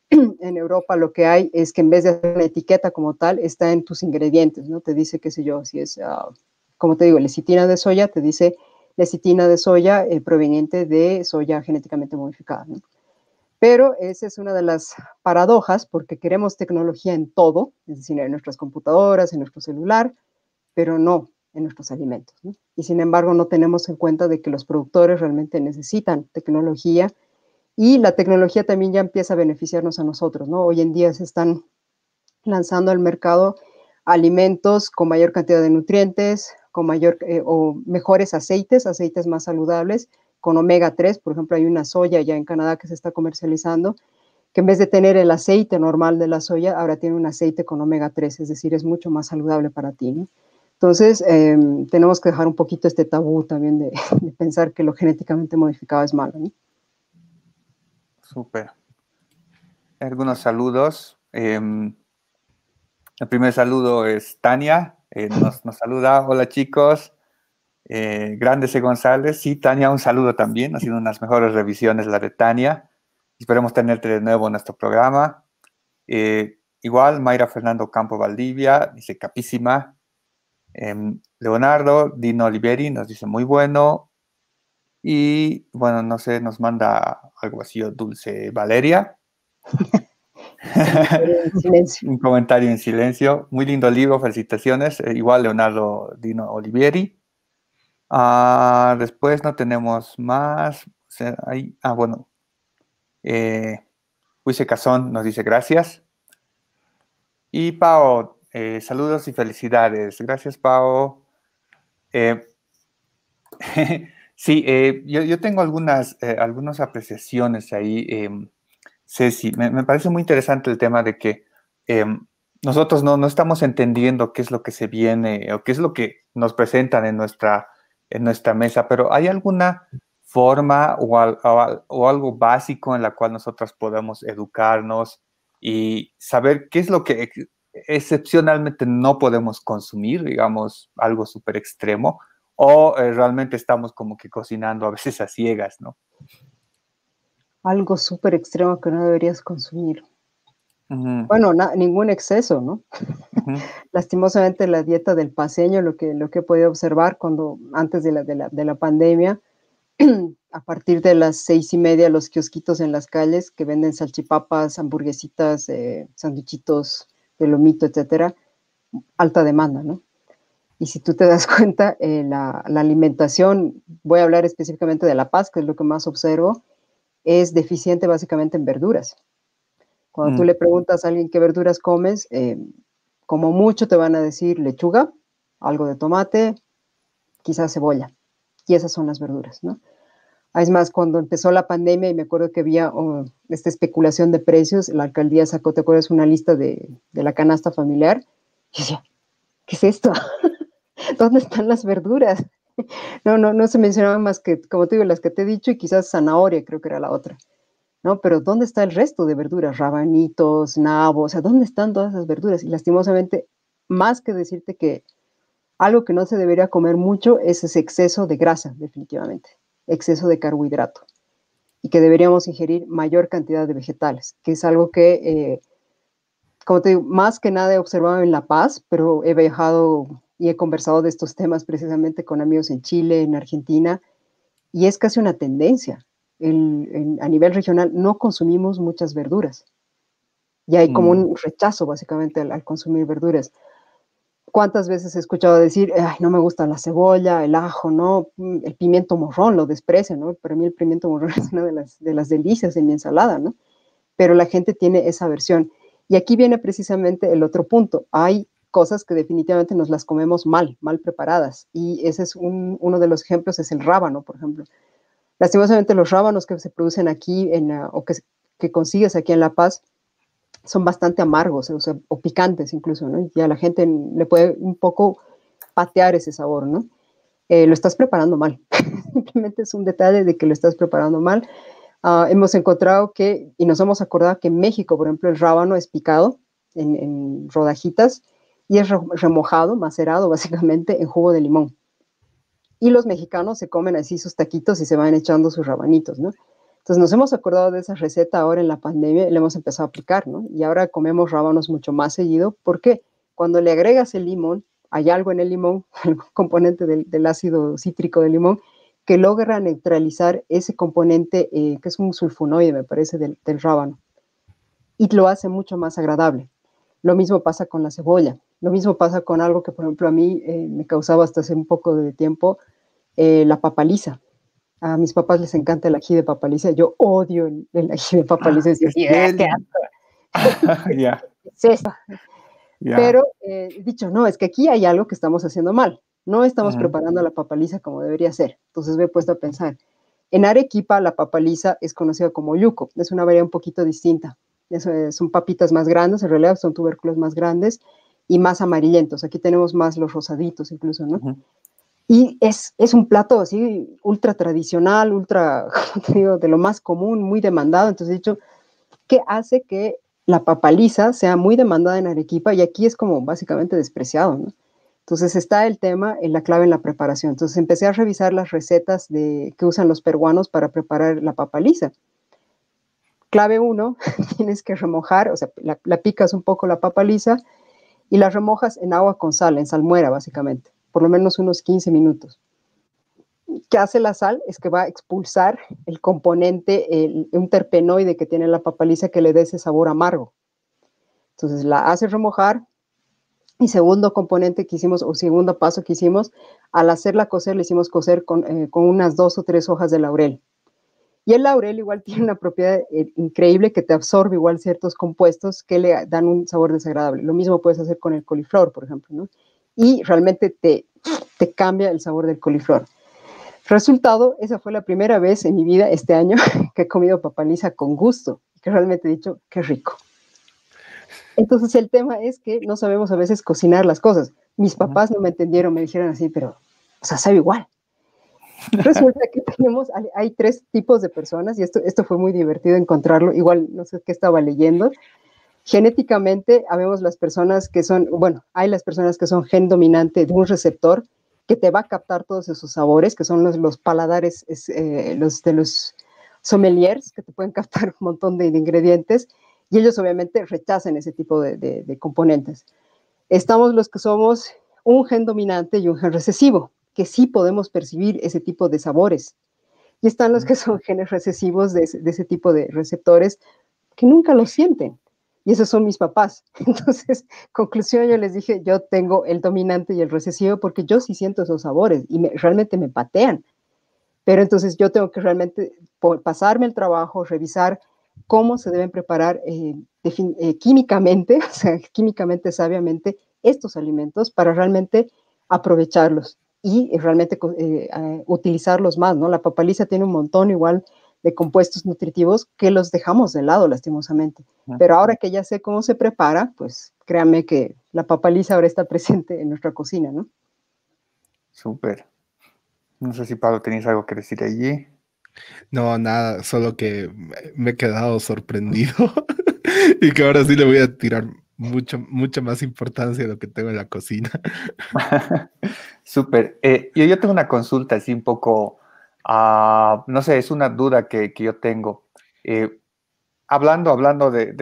En Europa lo que hay es que en vez de hacer una etiqueta como tal, está en tus ingredientes, ¿no? Te dice, qué sé yo, si es, ah, como te digo, lecitina de soya, te dice lecitina de soya eh, proveniente de soya genéticamente modificada, ¿no? Pero esa es una de las paradojas porque queremos tecnología en todo, es decir, en nuestras computadoras, en nuestro celular, pero no, en nuestros alimentos. Y sin embargo, no tenemos en cuenta de que los productores realmente necesitan tecnología y la tecnología también ya empieza a beneficiarnos a nosotros. ¿no? Hoy en día se están lanzando al mercado alimentos con mayor cantidad de nutrientes, con mayor eh, o mejores aceites, aceites más saludables, con omega 3, por ejemplo, hay una soya ya en Canadá que se está comercializando, que en vez de tener el aceite normal de la soya, ahora tiene un aceite con omega 3, es decir, es mucho más saludable para ti. ¿no? Entonces, em, tenemos que dejar un poquito este tabú también de, pensar que lo genéticamente modificado es malo. ¿no? Súper. Algunos saludos. Em, el primer saludo es Tania, eh, nos, saluda. Hola chicos. Eh, grande C. González. Sí, Tania, un saludo también. Ha sido unas mejores revisiones la de Tania. Esperemos tenerte de nuevo en nuestro programa. Eh, igual, Mayra Fernando Campo Valdivia, dice capísima, Em, Leonardo Dino Oliveri nos dice muy bueno. Y bueno, no sé, nos manda algo así, Dulce Valeria. Un comentario en silencio. Muy lindo libro, felicitaciones. Eh, igual Leonardo Dino Olivieri. Ah, después no tenemos más. ah, bueno. Eh, Luis Cazón nos dice gracias. Y Pao eh, saludos y felicidades. Gracias, Pau. Eh, sí, eh, yo, tengo algunas, algunas apreciaciones ahí, em, Ceci. Me, me, parece muy interesante el tema de que em, nosotros no, estamos entendiendo qué es lo que se viene o qué es lo que nos presentan en nuestra, en nuestra mesa, pero ¿hay alguna forma o, o algo básico en la cual nosotros podamos educarnos y saber qué es lo que excepcionalmente no podemos consumir, digamos, algo súper extremo, o eh, realmente estamos como que cocinando a veces a ciegas, ¿no? Algo súper extremo que no deberías consumir. Bueno, ningún exceso, ¿no? Lastimosamente la dieta del paseño, lo que, lo que he podido observar cuando antes de la, pandemia, a partir de las seis y media los kiosquitos en las calles que venden salchipapas, hamburguesitas, eh, mito etcétera, alta demanda, ¿no? Y si tú te das cuenta, eh, la, alimentación, voy a hablar específicamente de la paz, que es lo que más observo, es deficiente básicamente en verduras. Cuando tú mm. le preguntas a alguien qué verduras comes, eh, como mucho te van a decir lechuga, algo de tomate, quizás cebolla. Y esas son las verduras, ¿no? Es más, cuando empezó la pandemia y me acuerdo que había oh, esta especulación de precios, la alcaldía sacó, ¿te acuerdas? Una lista de, la canasta familiar. Y decía, ¿qué es esto? ¿Dónde están las verduras? No, no, no se mencionaban más que, como te digo, las que te he dicho y quizás zanahoria, creo que era la otra. ¿No? Pero ¿dónde está el resto de verduras? Rabanitos, nabos, o sea, ¿dónde están todas esas verduras? Y lastimosamente, más que decirte que algo que no se debería comer mucho es ese exceso de grasa, definitivamente exceso de carbohidrato y que deberíamos ingerir mayor cantidad de vegetales, que es algo que, eh, como te digo, más que nada he observado en La Paz, pero he viajado y he conversado de estos temas precisamente con amigos en Chile, en Argentina, y es casi una tendencia. a nivel regional no consumimos muchas verduras. Y hay como mm. un rechazo básicamente al consumir verduras. ¿Cuántas veces he escuchado decir, ay, no me gusta la cebolla, el ajo, no, el pimiento morrón, lo desprecio, ¿no? Para mí el pimiento morrón es una de las, delicias de mi ensalada, ¿no? Pero la gente tiene esa versión. Y aquí viene precisamente el otro punto. Hay cosas que definitivamente nos las comemos mal, mal preparadas. Y ese es uno de los ejemplos, es el rábano, por ejemplo. Lastimosamente los rábanos que se producen aquí en, o que, que consigues aquí en La Paz, son bastante amargos o, picantes incluso, ¿no? Y a la gente le puede un poco patear ese sabor, ¿no? Eh, lo estás preparando mal. Simplemente es un detalle de que lo estás preparando mal. Ah, hemos encontrado que, y nos hemos acordado que en México, por ejemplo, el rábano es picado en, en rodajitas y es remojado, macerado básicamente en jugo de limón. Y los mexicanos se comen así sus taquitos y se van echando sus rabanitos, ¿no? Entonces nos hemos acordado de esa receta ahora en la pandemia y la hemos empezado a aplicar, ¿no? Y ahora comemos rábanos mucho más seguido porque cuando le agregas el limón, hay algo en el limón, el componente del, ácido cítrico del limón, que logra neutralizar ese componente eh, que es un sulfonoide, me parece, del, rábano. Y lo hace mucho más agradable. Lo mismo pasa con la cebolla. Lo mismo pasa con algo que, por ejemplo, a mí eh, me causaba hasta hace un poco de tiempo, eh, la papaliza a mis papás les encanta el ají de papaliza, yo odio el, ají de papaliza. Pero he eh, dicho, no, es que aquí hay algo que estamos haciendo mal. No estamos preparando la papaliza como debería ser. Entonces me he puesto a pensar. En Arequipa la papaliza es conocida como yuco, es una variedad un poquito distinta. son papitas más grandes, en realidad son tubérculos más grandes y más amarillentos. Aquí tenemos más los rosaditos incluso, ¿no? Y es, un plato así ultra tradicional, ultra, digo, de lo más común, muy demandado. Entonces, he dicho, ¿qué hace que la papaliza sea muy demandada en Arequipa? Y aquí es como básicamente despreciado, ¿no? Entonces está el tema, en la clave en la preparación. Entonces empecé a revisar las recetas de, que usan los peruanos para preparar la papaliza. Clave uno, tienes que remojar, o sea, la, la, picas un poco la papaliza y la remojas en agua con sal, en salmuera básicamente por lo menos unos 15 minutos. ¿Qué hace la sal? Es que va a expulsar el componente, un terpenoide que tiene la papaliza que le dé ese sabor amargo. Entonces la hace remojar, y segundo componente que hicimos, o segundo paso que hicimos, al hacerla cocer, le hicimos cocer con, eh, unas dos o tres hojas de laurel. Y el laurel igual tiene una propiedad eh, increíble que te absorbe igual ciertos compuestos que le dan un sabor desagradable. Lo mismo puedes hacer con el coliflor, por ejemplo, ¿no? y realmente te, te cambia el sabor del coliflor. Resultado, esa fue la primera vez en mi vida este año que he comido papaliza con gusto que realmente he dicho, qué rico. Entonces el tema es que no sabemos a veces cocinar las cosas. Mis papás no me entendieron, me dijeron así, pero, o sea, sabe igual. Resulta que tenemos, hay tres tipos de personas y esto, esto fue muy divertido encontrarlo. Igual no sé qué estaba leyendo, Genéticamente, habemos las personas que son, bueno, hay las personas que son gen dominante de un receptor que te va a captar todos esos sabores, que son los, paladares eh, los de los sommeliers, que te pueden captar un montón de, ingredientes, y ellos obviamente rechazan ese tipo de, componentes. Estamos los que somos un gen dominante y un gen recesivo, que sí podemos percibir ese tipo de sabores. Y están los que son genes recesivos de ese, de ese tipo de receptores que nunca lo sienten y esos son mis papás. Entonces, conclusión, yo les dije, yo tengo el dominante y el recesivo porque yo sí siento esos sabores y realmente me patean. Pero entonces yo tengo que realmente pasarme el trabajo, revisar cómo se deben preparar eh, eh, químicamente, o sea, químicamente sabiamente estos alimentos para realmente aprovecharlos y realmente eh, utilizarlos más, ¿no? La papaliza tiene un montón igual de compuestos nutritivos que los dejamos de lado lastimosamente. Pero ahora que ya sé cómo se prepara, pues créanme que la papa ahora está presente en nuestra cocina, ¿no? Súper. No sé si Pablo tenéis algo que decir allí. No, nada, solo que me he quedado sorprendido y que ahora sí le voy a tirar mucho, mucha más importancia a lo que tengo en la cocina. Súper. Eh, yo, yo tengo una consulta así un poco Ah, no sé, es una duda que, yo tengo. Eh, hablando, hablando de,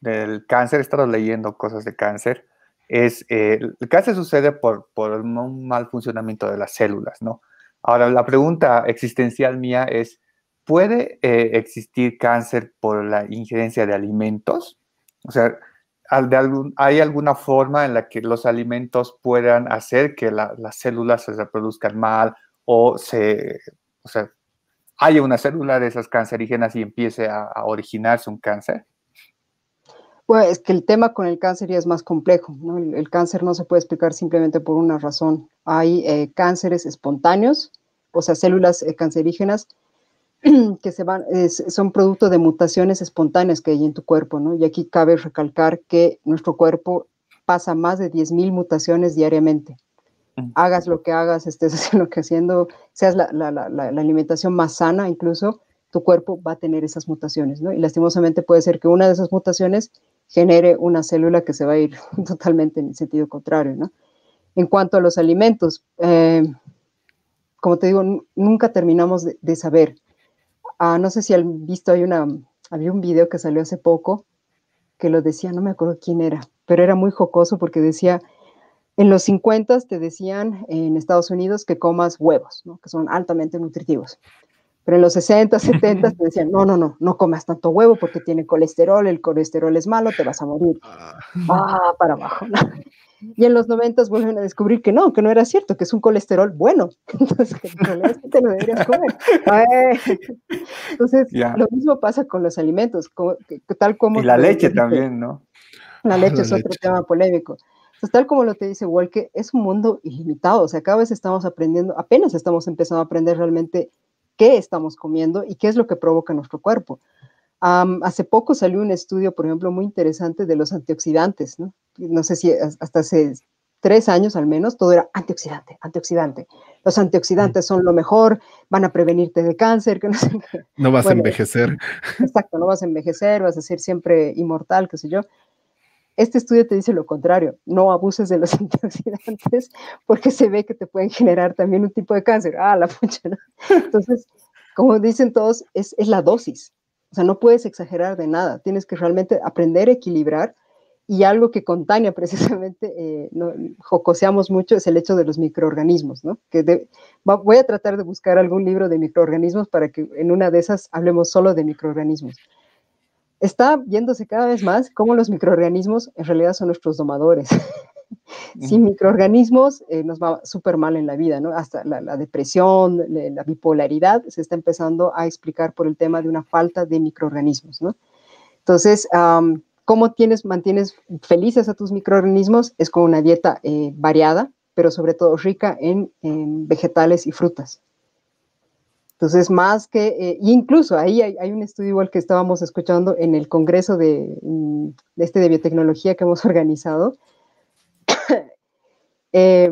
del cáncer, he estado leyendo cosas de cáncer. Es, eh, el cáncer sucede por, por un mal funcionamiento de las células, ¿no? Ahora, la pregunta existencial mía es, ¿puede eh, existir cáncer por la injerencia de alimentos? O sea, ¿hay alguna forma en la que los alimentos puedan hacer que las células se reproduzcan mal o se o sea, ¿hay una célula de esas cancerígenas y empiece a, originarse un cáncer? Pues es que el tema con el cáncer ya es más complejo. ¿no? El, cáncer no se puede explicar simplemente por una razón. Hay eh, cánceres espontáneos, o sea, células eh, cancerígenas que se van, son producto de mutaciones espontáneas que hay en tu cuerpo, ¿no? Y aquí cabe recalcar que nuestro cuerpo pasa más de 10.000 mutaciones diariamente hagas lo que hagas, estés haciendo lo que haciendo, seas la, alimentación más sana incluso, tu cuerpo va a tener esas mutaciones, ¿no? Y lastimosamente puede ser que una de esas mutaciones genere una célula que se va a ir totalmente en el sentido contrario, ¿no? En cuanto a los alimentos, eh, como te digo, nunca terminamos de, saber. Ah, no sé si han visto, hay una, había un video que salió hace poco que lo decía, no me acuerdo quién era, pero era muy jocoso porque decía, en los 50 te decían en Estados Unidos que comas huevos, que son altamente nutritivos. Pero en los 60, 70 te decían, no, no, no, no comas tanto huevo porque tiene colesterol, el colesterol es malo, te vas a morir. Ah, ah para abajo. Y en los 90 vuelven a descubrir que no, que no era cierto, que es un colesterol bueno. Entonces, te lo comer. Entonces, lo mismo pasa con los alimentos, tal como... Y la leche también, ¿no? La leche es otro tema polémico. Pues, tal como lo te dice Walke, es un mundo ilimitado, o sea, cada vez estamos aprendiendo, apenas estamos empezando a aprender realmente qué estamos comiendo y qué es lo que provoca nuestro cuerpo. hace poco salió un estudio, por ejemplo, muy interesante de los antioxidantes, ¿no? No sé si hasta hace tres años al menos todo era antioxidante, antioxidante. Los antioxidantes son lo mejor, van a prevenirte de cáncer, que no, vas a envejecer. Exacto, no vas a envejecer, vas a ser siempre inmortal, qué sé yo. Este estudio te dice lo contrario, no abuses de los antioxidantes porque se ve que te pueden generar también un tipo de cáncer. Ah, la pucha, Entonces, como dicen todos, es, la dosis. O sea, no puedes exagerar de nada, tienes que realmente aprender a equilibrar y algo que con precisamente eh, jocoseamos mucho es el hecho de los microorganismos, Que voy a tratar de buscar algún libro de microorganismos para que en una de esas hablemos solo de microorganismos está viéndose cada vez más cómo los microorganismos en realidad son nuestros domadores. Sin microorganismos eh, nos va súper mal en la vida, ¿no? Hasta la, depresión, la, bipolaridad se está empezando a explicar por el tema de una falta de microorganismos, ¿no? Entonces, ¿cómo tienes, mantienes felices a tus microorganismos? Es con una dieta eh, variada, pero sobre todo rica en vegetales y frutas. Entonces, más que, eh, incluso ahí hay, un estudio igual que estábamos escuchando en el congreso de, mm, este de biotecnología que hemos organizado, eh,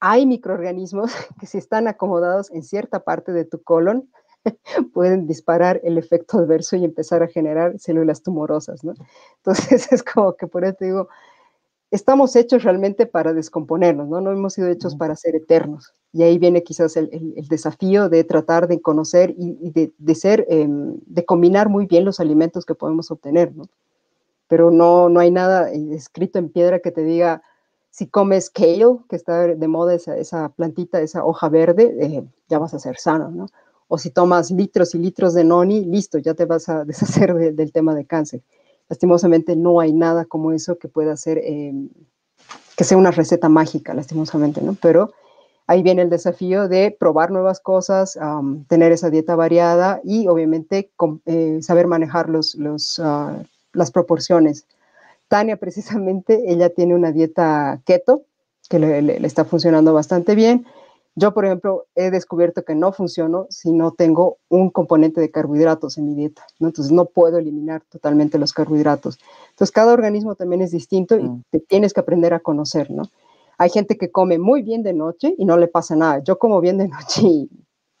hay microorganismos que si están acomodados en cierta parte de tu colon, pueden disparar el efecto adverso y empezar a generar células tumorosas, ¿no? Entonces es como que por eso te digo, estamos hechos realmente para descomponernos, ¿no? No hemos sido hechos para ser eternos. Y ahí viene quizás el, desafío de tratar de conocer y, de, ser, em, de combinar muy bien los alimentos que podemos obtener, ¿no? Pero no, no hay nada eh, escrito en piedra que te diga, si comes kale, que está de moda esa, plantita, esa hoja verde, eh, ya vas a ser sano, ¿no? O si tomas litros y litros de noni, listo, ya te vas a deshacer del tema de cáncer Lastimosamente no hay nada como eso que pueda ser, em, que sea una receta mágica, lastimosamente, ¿no? Pero ahí viene el desafío de probar nuevas cosas, tener esa dieta variada y obviamente eh, saber manejar ah, las proporciones. Tania precisamente, ella tiene una dieta keto que le está funcionando bastante bien yo, por ejemplo, he descubierto que no funciono si no tengo un componente de carbohidratos en mi dieta, ¿no? Entonces no puedo eliminar totalmente los carbohidratos. Entonces cada organismo también es distinto y mm. tienes que aprender a conocer, ¿no? Hay gente que come muy bien de noche y no le pasa nada. Yo como bien de noche y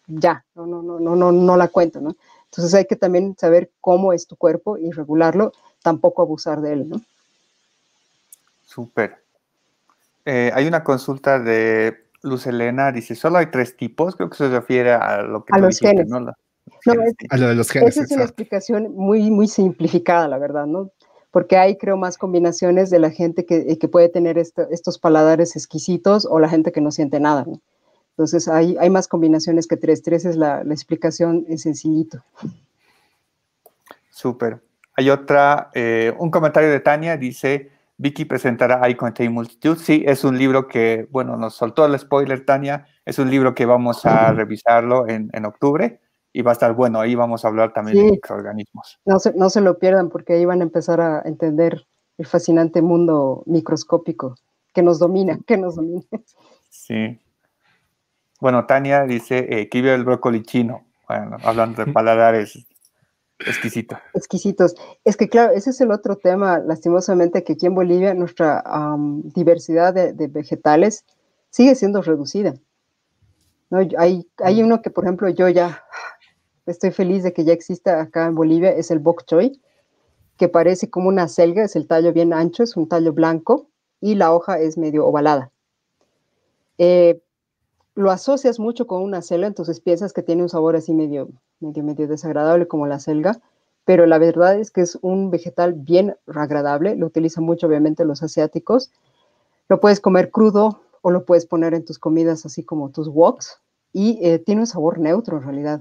ya, no, no, no, no, no, no la cuento, ¿no? Entonces hay que también saber cómo es tu cuerpo y regularlo, tampoco abusar de él, ¿no? Súper. Eh, hay una consulta de Luz Elena dice, solo hay tres tipos, creo que se refiere a lo que... A los genes. a lo de los genes. Esa es una explicación muy, muy simplificada, la verdad, ¿no? Porque hay, creo, más combinaciones de la gente que, eh, puede tener estos paladares exquisitos o la gente que no siente nada, ¿no? Entonces, hay, hay más combinaciones que tres. Tres es la, explicación en sencillito. Súper. Hay otra, eh, un comentario de Tania, dice, Vicky presentará I Contain Multitude. Sí, es un libro que, bueno, nos soltó el spoiler, Tania. Es un libro que vamos a revisarlo en, octubre y va a estar bueno. Ahí vamos a hablar también de microorganismos. No se, lo pierdan porque ahí van a empezar a entender el fascinante mundo microscópico que nos domina, que nos domina. Sí. Bueno, Tania dice, eh, que el brócoli chino. Bueno, hablando de paladares Exquisito. Exquisitos. Es que, claro, ese es el otro tema, lastimosamente, que aquí en Bolivia nuestra diversidad de, vegetales sigue siendo reducida. Hay, hay mm. uno que, por ejemplo, yo ya estoy feliz de que ya exista acá en Bolivia, es el bok choy, que parece como una selga, es el tallo bien ancho, es un tallo blanco y la hoja es medio ovalada. Eh, lo asocias mucho con una selga, entonces piensas que tiene un sabor así medio, medio, desagradable como la selga, pero la verdad es que es un vegetal bien agradable, lo utilizan mucho obviamente los asiáticos. Lo puedes comer crudo o lo puedes poner en tus comidas así como tus woks y eh, tiene un sabor neutro en realidad.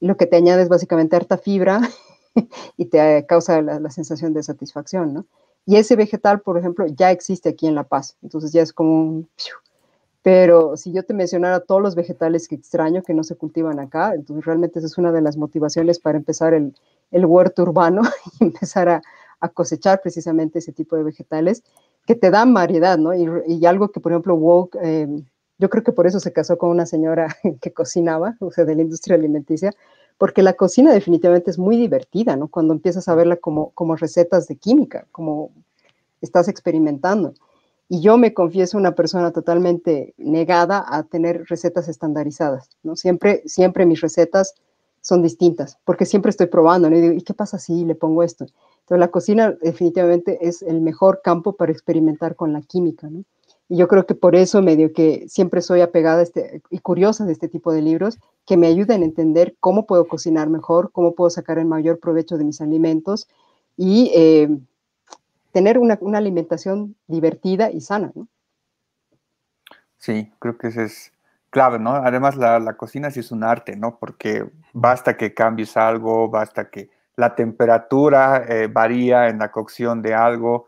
Lo que te añade es básicamente harta fibra y te eh, causa la, la, sensación de satisfacción, ¿no? Y ese vegetal, por ejemplo, ya existe aquí en La Paz, entonces ya es como un pero si yo te mencionara todos los vegetales que extraño que no se cultivan acá, entonces realmente esa es una de las motivaciones para empezar el, huerto urbano y empezar a, cosechar precisamente ese tipo de vegetales que te dan variedad, ¿no? Y, algo que, por ejemplo, Woke, eh, yo creo que por eso se casó con una señora que cocinaba, o sea, de la industria alimenticia, porque la cocina definitivamente es muy divertida, ¿no? Cuando empiezas a verla como, como recetas de química, como estás experimentando y yo me confieso una persona totalmente negada a tener recetas estandarizadas, ¿no? Siempre, siempre mis recetas son distintas, porque siempre estoy probando, Y digo, ¿y qué pasa si le pongo esto? Entonces, la cocina definitivamente es el mejor campo para experimentar con la química, ¿no? Y yo creo que por eso medio que siempre soy apegada este, y curiosa de este tipo de libros que me ayuden a entender cómo puedo cocinar mejor, cómo puedo sacar el mayor provecho de mis alimentos y... Eh, tener una, alimentación divertida y sana, ¿no? Sí, creo que eso es clave, ¿no? Además, la, cocina sí es un arte, ¿no? Porque basta que cambies algo, basta que la temperatura eh, varía en la cocción de algo,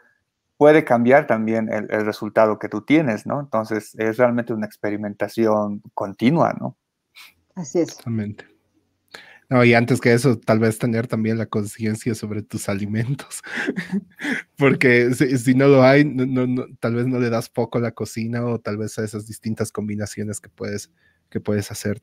puede cambiar también el, el, resultado que tú tienes, ¿no? Entonces, es realmente una experimentación continua, ¿no? Así es. Exactamente. No, y antes que eso, tal vez tener también la conciencia sobre tus alimentos, porque si, no lo hay, tal vez no le das poco a la cocina o tal vez a esas distintas combinaciones que puedes, que puedes hacer.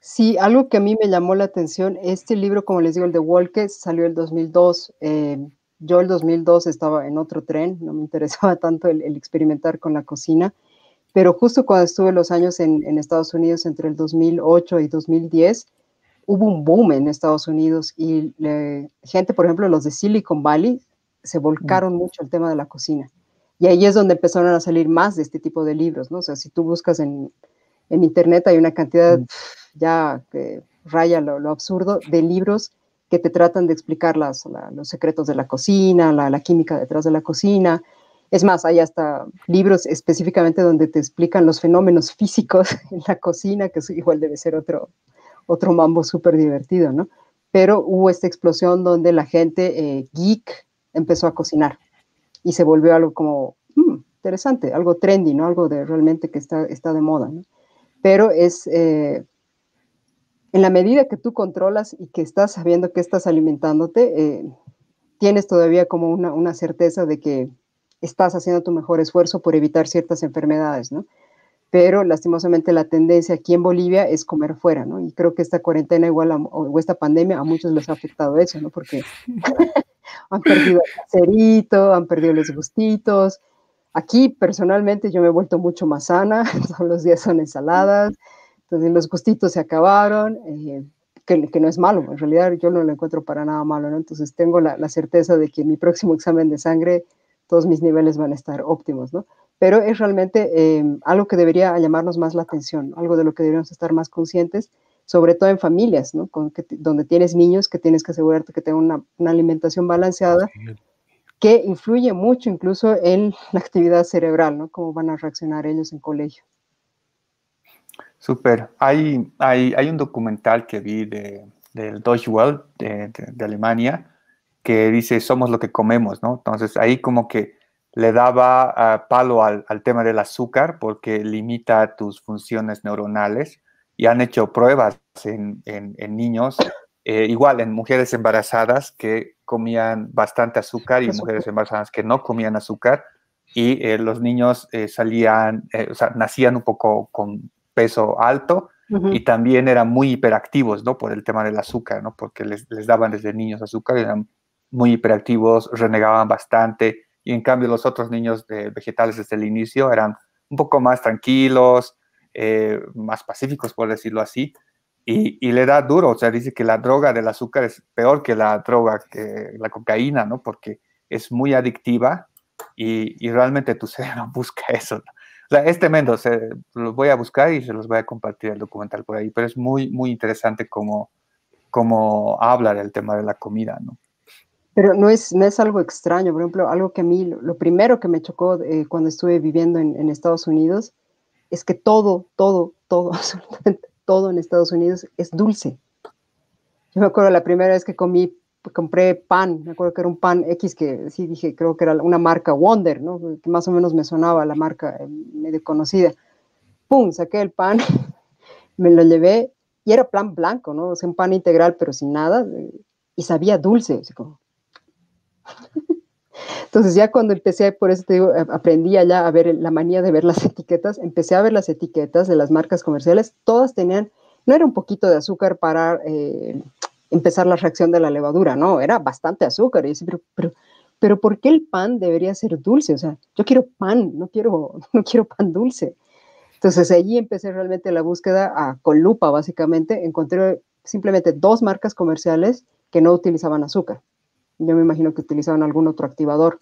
Sí, algo que a mí me llamó la atención, este libro, como les digo, el de Walke, salió el 2002. Eh, yo el 2002 estaba en otro tren, no me interesaba tanto el, experimentar con la cocina, pero justo cuando estuve los años en, en Estados Unidos entre el 2008 y 2010, hubo un boom en Estados Unidos y gente, por ejemplo, los de Silicon Valley se volcaron mucho al tema de la cocina. Y ahí es donde empezaron a salir más de este tipo de libros, ¿no? O sea, si tú buscas en, internet hay una cantidad mm. ya que raya lo, absurdo de libros que te tratan de explicar las, los secretos de la cocina, la, química detrás de la cocina, es más, hay hasta libros específicamente donde te explican los fenómenos físicos en la cocina, que igual debe ser otro, otro mambo súper divertido, ¿no? Pero hubo esta explosión donde la gente eh, geek empezó a cocinar y se volvió algo como hmm, interesante, algo trendy, ¿no? Algo de realmente que está, está de moda, ¿no? Pero es... Eh, en la medida que tú controlas y que estás sabiendo que estás alimentándote, eh, tienes todavía como una, una, certeza de que estás haciendo tu mejor esfuerzo por evitar ciertas enfermedades, ¿no? pero lastimosamente la tendencia aquí en Bolivia es comer fuera, ¿no? Y creo que esta cuarentena igual o esta pandemia a muchos les ha afectado eso, ¿no? Porque han perdido el cerito, han perdido los gustitos. Aquí personalmente yo me he vuelto mucho más sana, todos los días son ensaladas, entonces los gustitos se acabaron, eh, que, no es malo, en realidad yo no lo encuentro para nada malo, ¿no? Entonces tengo la, la certeza de que en mi próximo examen de sangre todos mis niveles van a estar óptimos, ¿no? pero es realmente eh, algo que debería llamarnos más la atención, algo de lo que deberíamos estar más conscientes, sobre todo en familias, ¿no? Con donde tienes niños que tienes que asegurarte que tengan una, alimentación balanceada, que influye mucho incluso en la actividad cerebral, ¿no? Cómo van a reaccionar ellos en colegio. Súper. Hay, hay, hay, un documental que vi de, del Deutsche Welle de, de, Alemania que dice somos lo que comemos, ¿no? Entonces ahí como que le daba ah, palo al, tema del azúcar porque limita tus funciones neuronales y han hecho pruebas en, niños, eh, igual en mujeres embarazadas que comían bastante azúcar y mujeres embarazadas que no comían azúcar y eh, los niños eh, salían, nacían un poco con peso alto y también eran muy hiperactivos, ¿no? Por el tema del azúcar, ¿no? Porque les, les daban desde niños azúcar, eran muy hiperactivos, renegaban bastante y en cambio los otros niños vegetales desde el inicio eran un poco más tranquilos, eh, más pacíficos, por decirlo así, y, le da duro, o sea, dice que la droga del azúcar es peor que la droga, que la cocaína, ¿no? Porque es muy adictiva y, realmente tu cerebro busca eso. O sea, es tremendo, se, los voy a buscar y se los voy a compartir el documental por ahí, pero es muy, muy interesante cómo, cómo habla del tema de la comida, ¿no? Pero no es, no es algo extraño, por ejemplo, algo que a mí, lo, primero que me chocó eh, cuando estuve viviendo en, Estados Unidos, es que todo, todo, todo, absolutamente todo en Estados Unidos es dulce. Yo me acuerdo la primera vez que comí, compré pan, me acuerdo que era un pan X que sí dije, creo que era una marca Wonder, ¿no? Que más o menos me sonaba la marca eh, medio conocida. Pum, saqué el pan, me lo llevé y era plan blanco, ¿no? O sea, un pan integral pero sin nada eh, y sabía dulce, como, entonces ya cuando empecé, por eso te digo, eh, aprendí allá a ver la manía de ver las etiquetas, empecé a ver las etiquetas de las marcas comerciales, todas tenían, no era un poquito de azúcar para eh, empezar la reacción de la levadura, no, era bastante azúcar. Y yo pero, pero, pero, ¿por qué el pan debería ser dulce? O sea, yo quiero pan, no quiero, no quiero pan dulce. Entonces allí empecé realmente la búsqueda a, ah, con lupa, básicamente, encontré simplemente dos marcas comerciales que no utilizaban azúcar yo me imagino que utilizaban algún otro activador.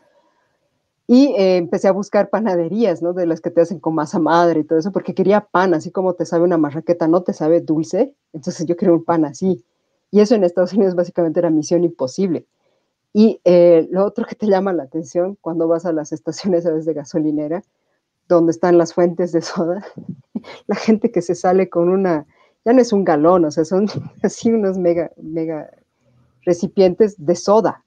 Y eh, empecé a buscar panaderías, ¿no? De las que te hacen con masa madre y todo eso, porque quería pan, así como te sabe una marraqueta, no te sabe dulce, entonces yo quería un pan así. Y eso en Estados Unidos básicamente era misión imposible. Y eh, lo otro que te llama la atención cuando vas a las estaciones a de gasolinera, donde están las fuentes de soda, la gente que se sale con una, ya no es un galón, o sea, son así unos mega, mega recipientes de soda,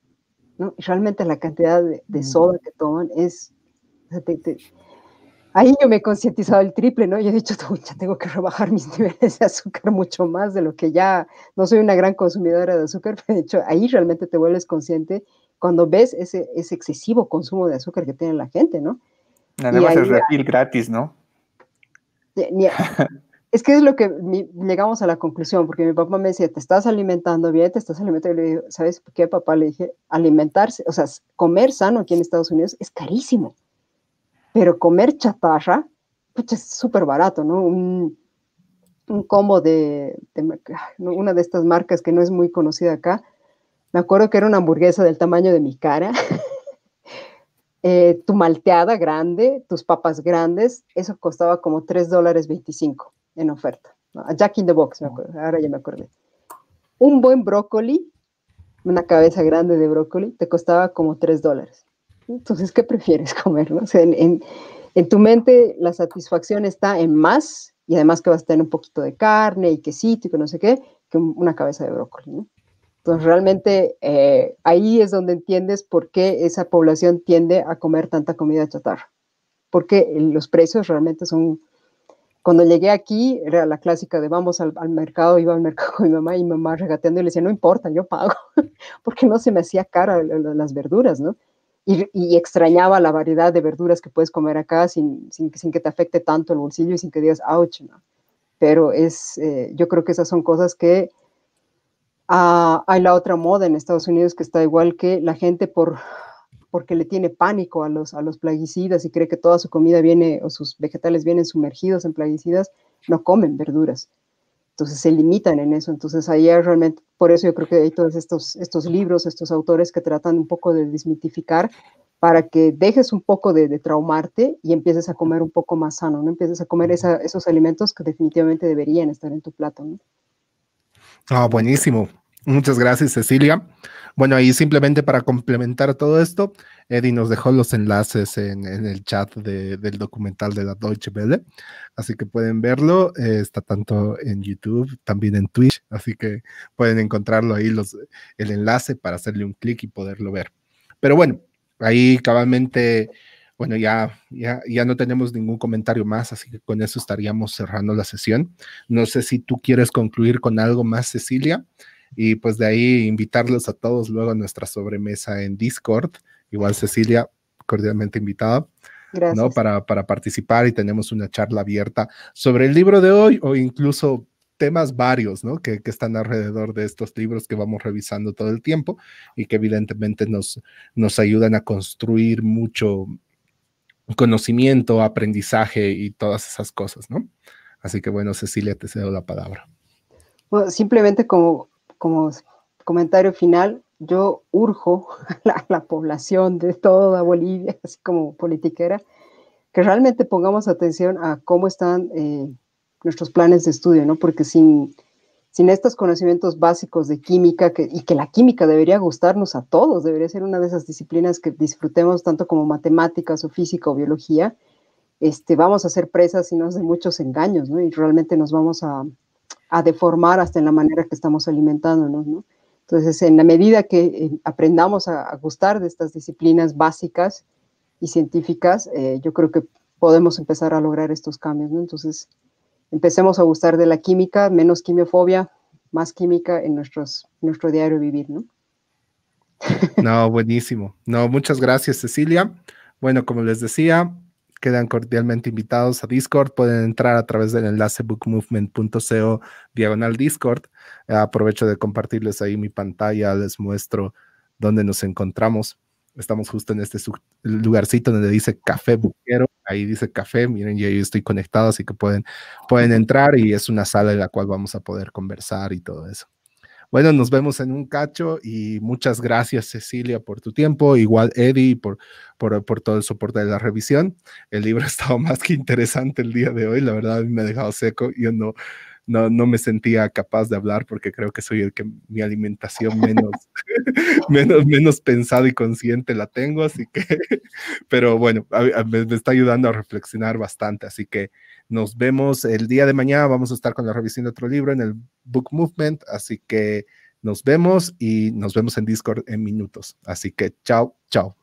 Realmente la cantidad de, soda que toman es... ahí yo me he concientizado el triple, ¿no? Yo he dicho, ya tengo que rebajar mis niveles de azúcar mucho más de lo que ya, no soy una gran consumidora de azúcar, pero de hecho ahí realmente te vuelves consciente cuando ves ese, excesivo consumo de azúcar que tiene la gente, ¿no? más es refil gratis, ¿no? es que es lo que llegamos a la conclusión, porque mi papá me decía, te estás alimentando bien, te estás alimentando. Y le dije, ¿sabes qué, papá? Le dije, alimentarse, o sea, comer sano aquí en Estados Unidos es carísimo, pero comer chatarra, pues es súper barato, ¿no? Un, combo de, una de estas marcas que no es muy conocida acá. Me acuerdo que era una hamburguesa del tamaño de mi cara, eh, tu malteada grande, tus papas grandes, eso costaba como 3 dólares 25 en oferta. Jack in the Box, ah. ahora ya me acordé. Un buen brócoli, una cabeza grande de brócoli, te costaba como 3 dólares. Entonces, ¿qué prefieres comer? en, tu mente la satisfacción está en más y además que vas a tener un poquito de carne y quesito y que no sé qué, que una cabeza de brócoli. Entonces, realmente eh, ahí es donde entiendes por qué esa población tiende a comer tanta comida chatarra, porque los precios realmente son cuando llegué aquí era la clásica de vamos al, mercado, iba al mercado con mi mamá y mi mamá regateando y le decía, no importa, yo pago, porque no se me hacía cara las verduras, ¿no? Y, extrañaba la variedad de verduras que puedes comer acá sin, sin, que te afecte tanto el bolsillo y sin que digas, ouch, ¿no? Pero es, eh, yo creo que esas son cosas que ah, hay la otra moda en Estados Unidos que está igual que la gente por porque le tiene pánico a los, a los plaguicidas y cree que toda su comida viene o sus vegetales vienen sumergidos en plaguicidas, no comen verduras. Entonces se limitan en eso. Entonces ahí realmente, por eso yo creo que hay todos estos, estos libros, estos autores que tratan un poco de desmitificar para que dejes un poco de, traumarte y empieces a comer un poco más sano, ¿no? Empieces a comer esos alimentos que definitivamente deberían estar en tu plato, Ah, buenísimo. Muchas gracias, Cecilia. Bueno, ahí simplemente para complementar todo esto, Eddie nos dejó los enlaces en, el chat del documental de la Deutsche Welle, así que pueden verlo, eh, está tanto en YouTube, también en Twitch, así que pueden encontrarlo ahí los, el enlace para hacerle un clic y poderlo ver. Pero bueno, ahí cabalmente, bueno, ya, ya, ya no tenemos ningún comentario más, así que con eso estaríamos cerrando la sesión. No sé si tú quieres concluir con algo más, Cecilia. Y pues de ahí invitarlos a todos luego a nuestra sobremesa en Discord. Igual Cecilia, cordialmente invitada. ¿no? Para, para participar y tenemos una charla abierta sobre el libro de hoy o incluso temas varios, ¿no? Que, están alrededor de estos libros que vamos revisando todo el tiempo y que evidentemente nos, nos ayudan a construir mucho conocimiento, aprendizaje y todas esas cosas, ¿no? Así que bueno, Cecilia, te cedo la palabra. Bueno, simplemente como como comentario final, yo urjo a la, población de toda Bolivia, así como politiquera, que realmente pongamos atención a cómo están eh, nuestros planes de estudio, ¿no? Porque sin, sin estos conocimientos básicos de química, y que la química debería gustarnos a todos, debería ser una de esas disciplinas que disfrutemos tanto como matemáticas o física o biología, este, vamos a ser presas y nos de muchos engaños, ¿no? Y realmente nos vamos a, a deformar hasta en la manera que estamos alimentándonos, ¿no? Entonces, en la medida que eh, aprendamos a, gustar de estas disciplinas básicas y científicas, eh, yo creo que podemos empezar a lograr estos cambios, Entonces, empecemos a gustar de la química, menos quimiofobia, más química en nuestros, nuestro diario vivir, ¿no? No, buenísimo. No, muchas gracias, Cecilia. Bueno, como les decía, quedan cordialmente invitados a Discord. Pueden entrar a través del enlace bookmovement.co diagonal Discord. Aprovecho de compartirles ahí mi pantalla, les muestro dónde nos encontramos. Estamos justo en este lugarcito donde dice Café Buquero. Ahí dice Café. Miren, yo, yo estoy conectado, así que pueden, pueden entrar y es una sala en la cual vamos a poder conversar y todo eso. Bueno, nos vemos en un cacho y muchas gracias Cecilia por tu tiempo, igual Eddie por, por, todo el soporte de la revisión. El libro ha estado más que interesante el día de hoy, la verdad me ha dejado seco, yo no, no, no me sentía capaz de hablar porque creo que soy el que mi alimentación menos, menos, menos pensada y consciente la tengo, así que, pero bueno, me, está ayudando a reflexionar bastante, así que nos vemos el día de mañana, vamos a estar con la revisión de otro libro en el Book Movement, así que nos vemos y nos vemos en Discord en minutos, así que chao. Chao.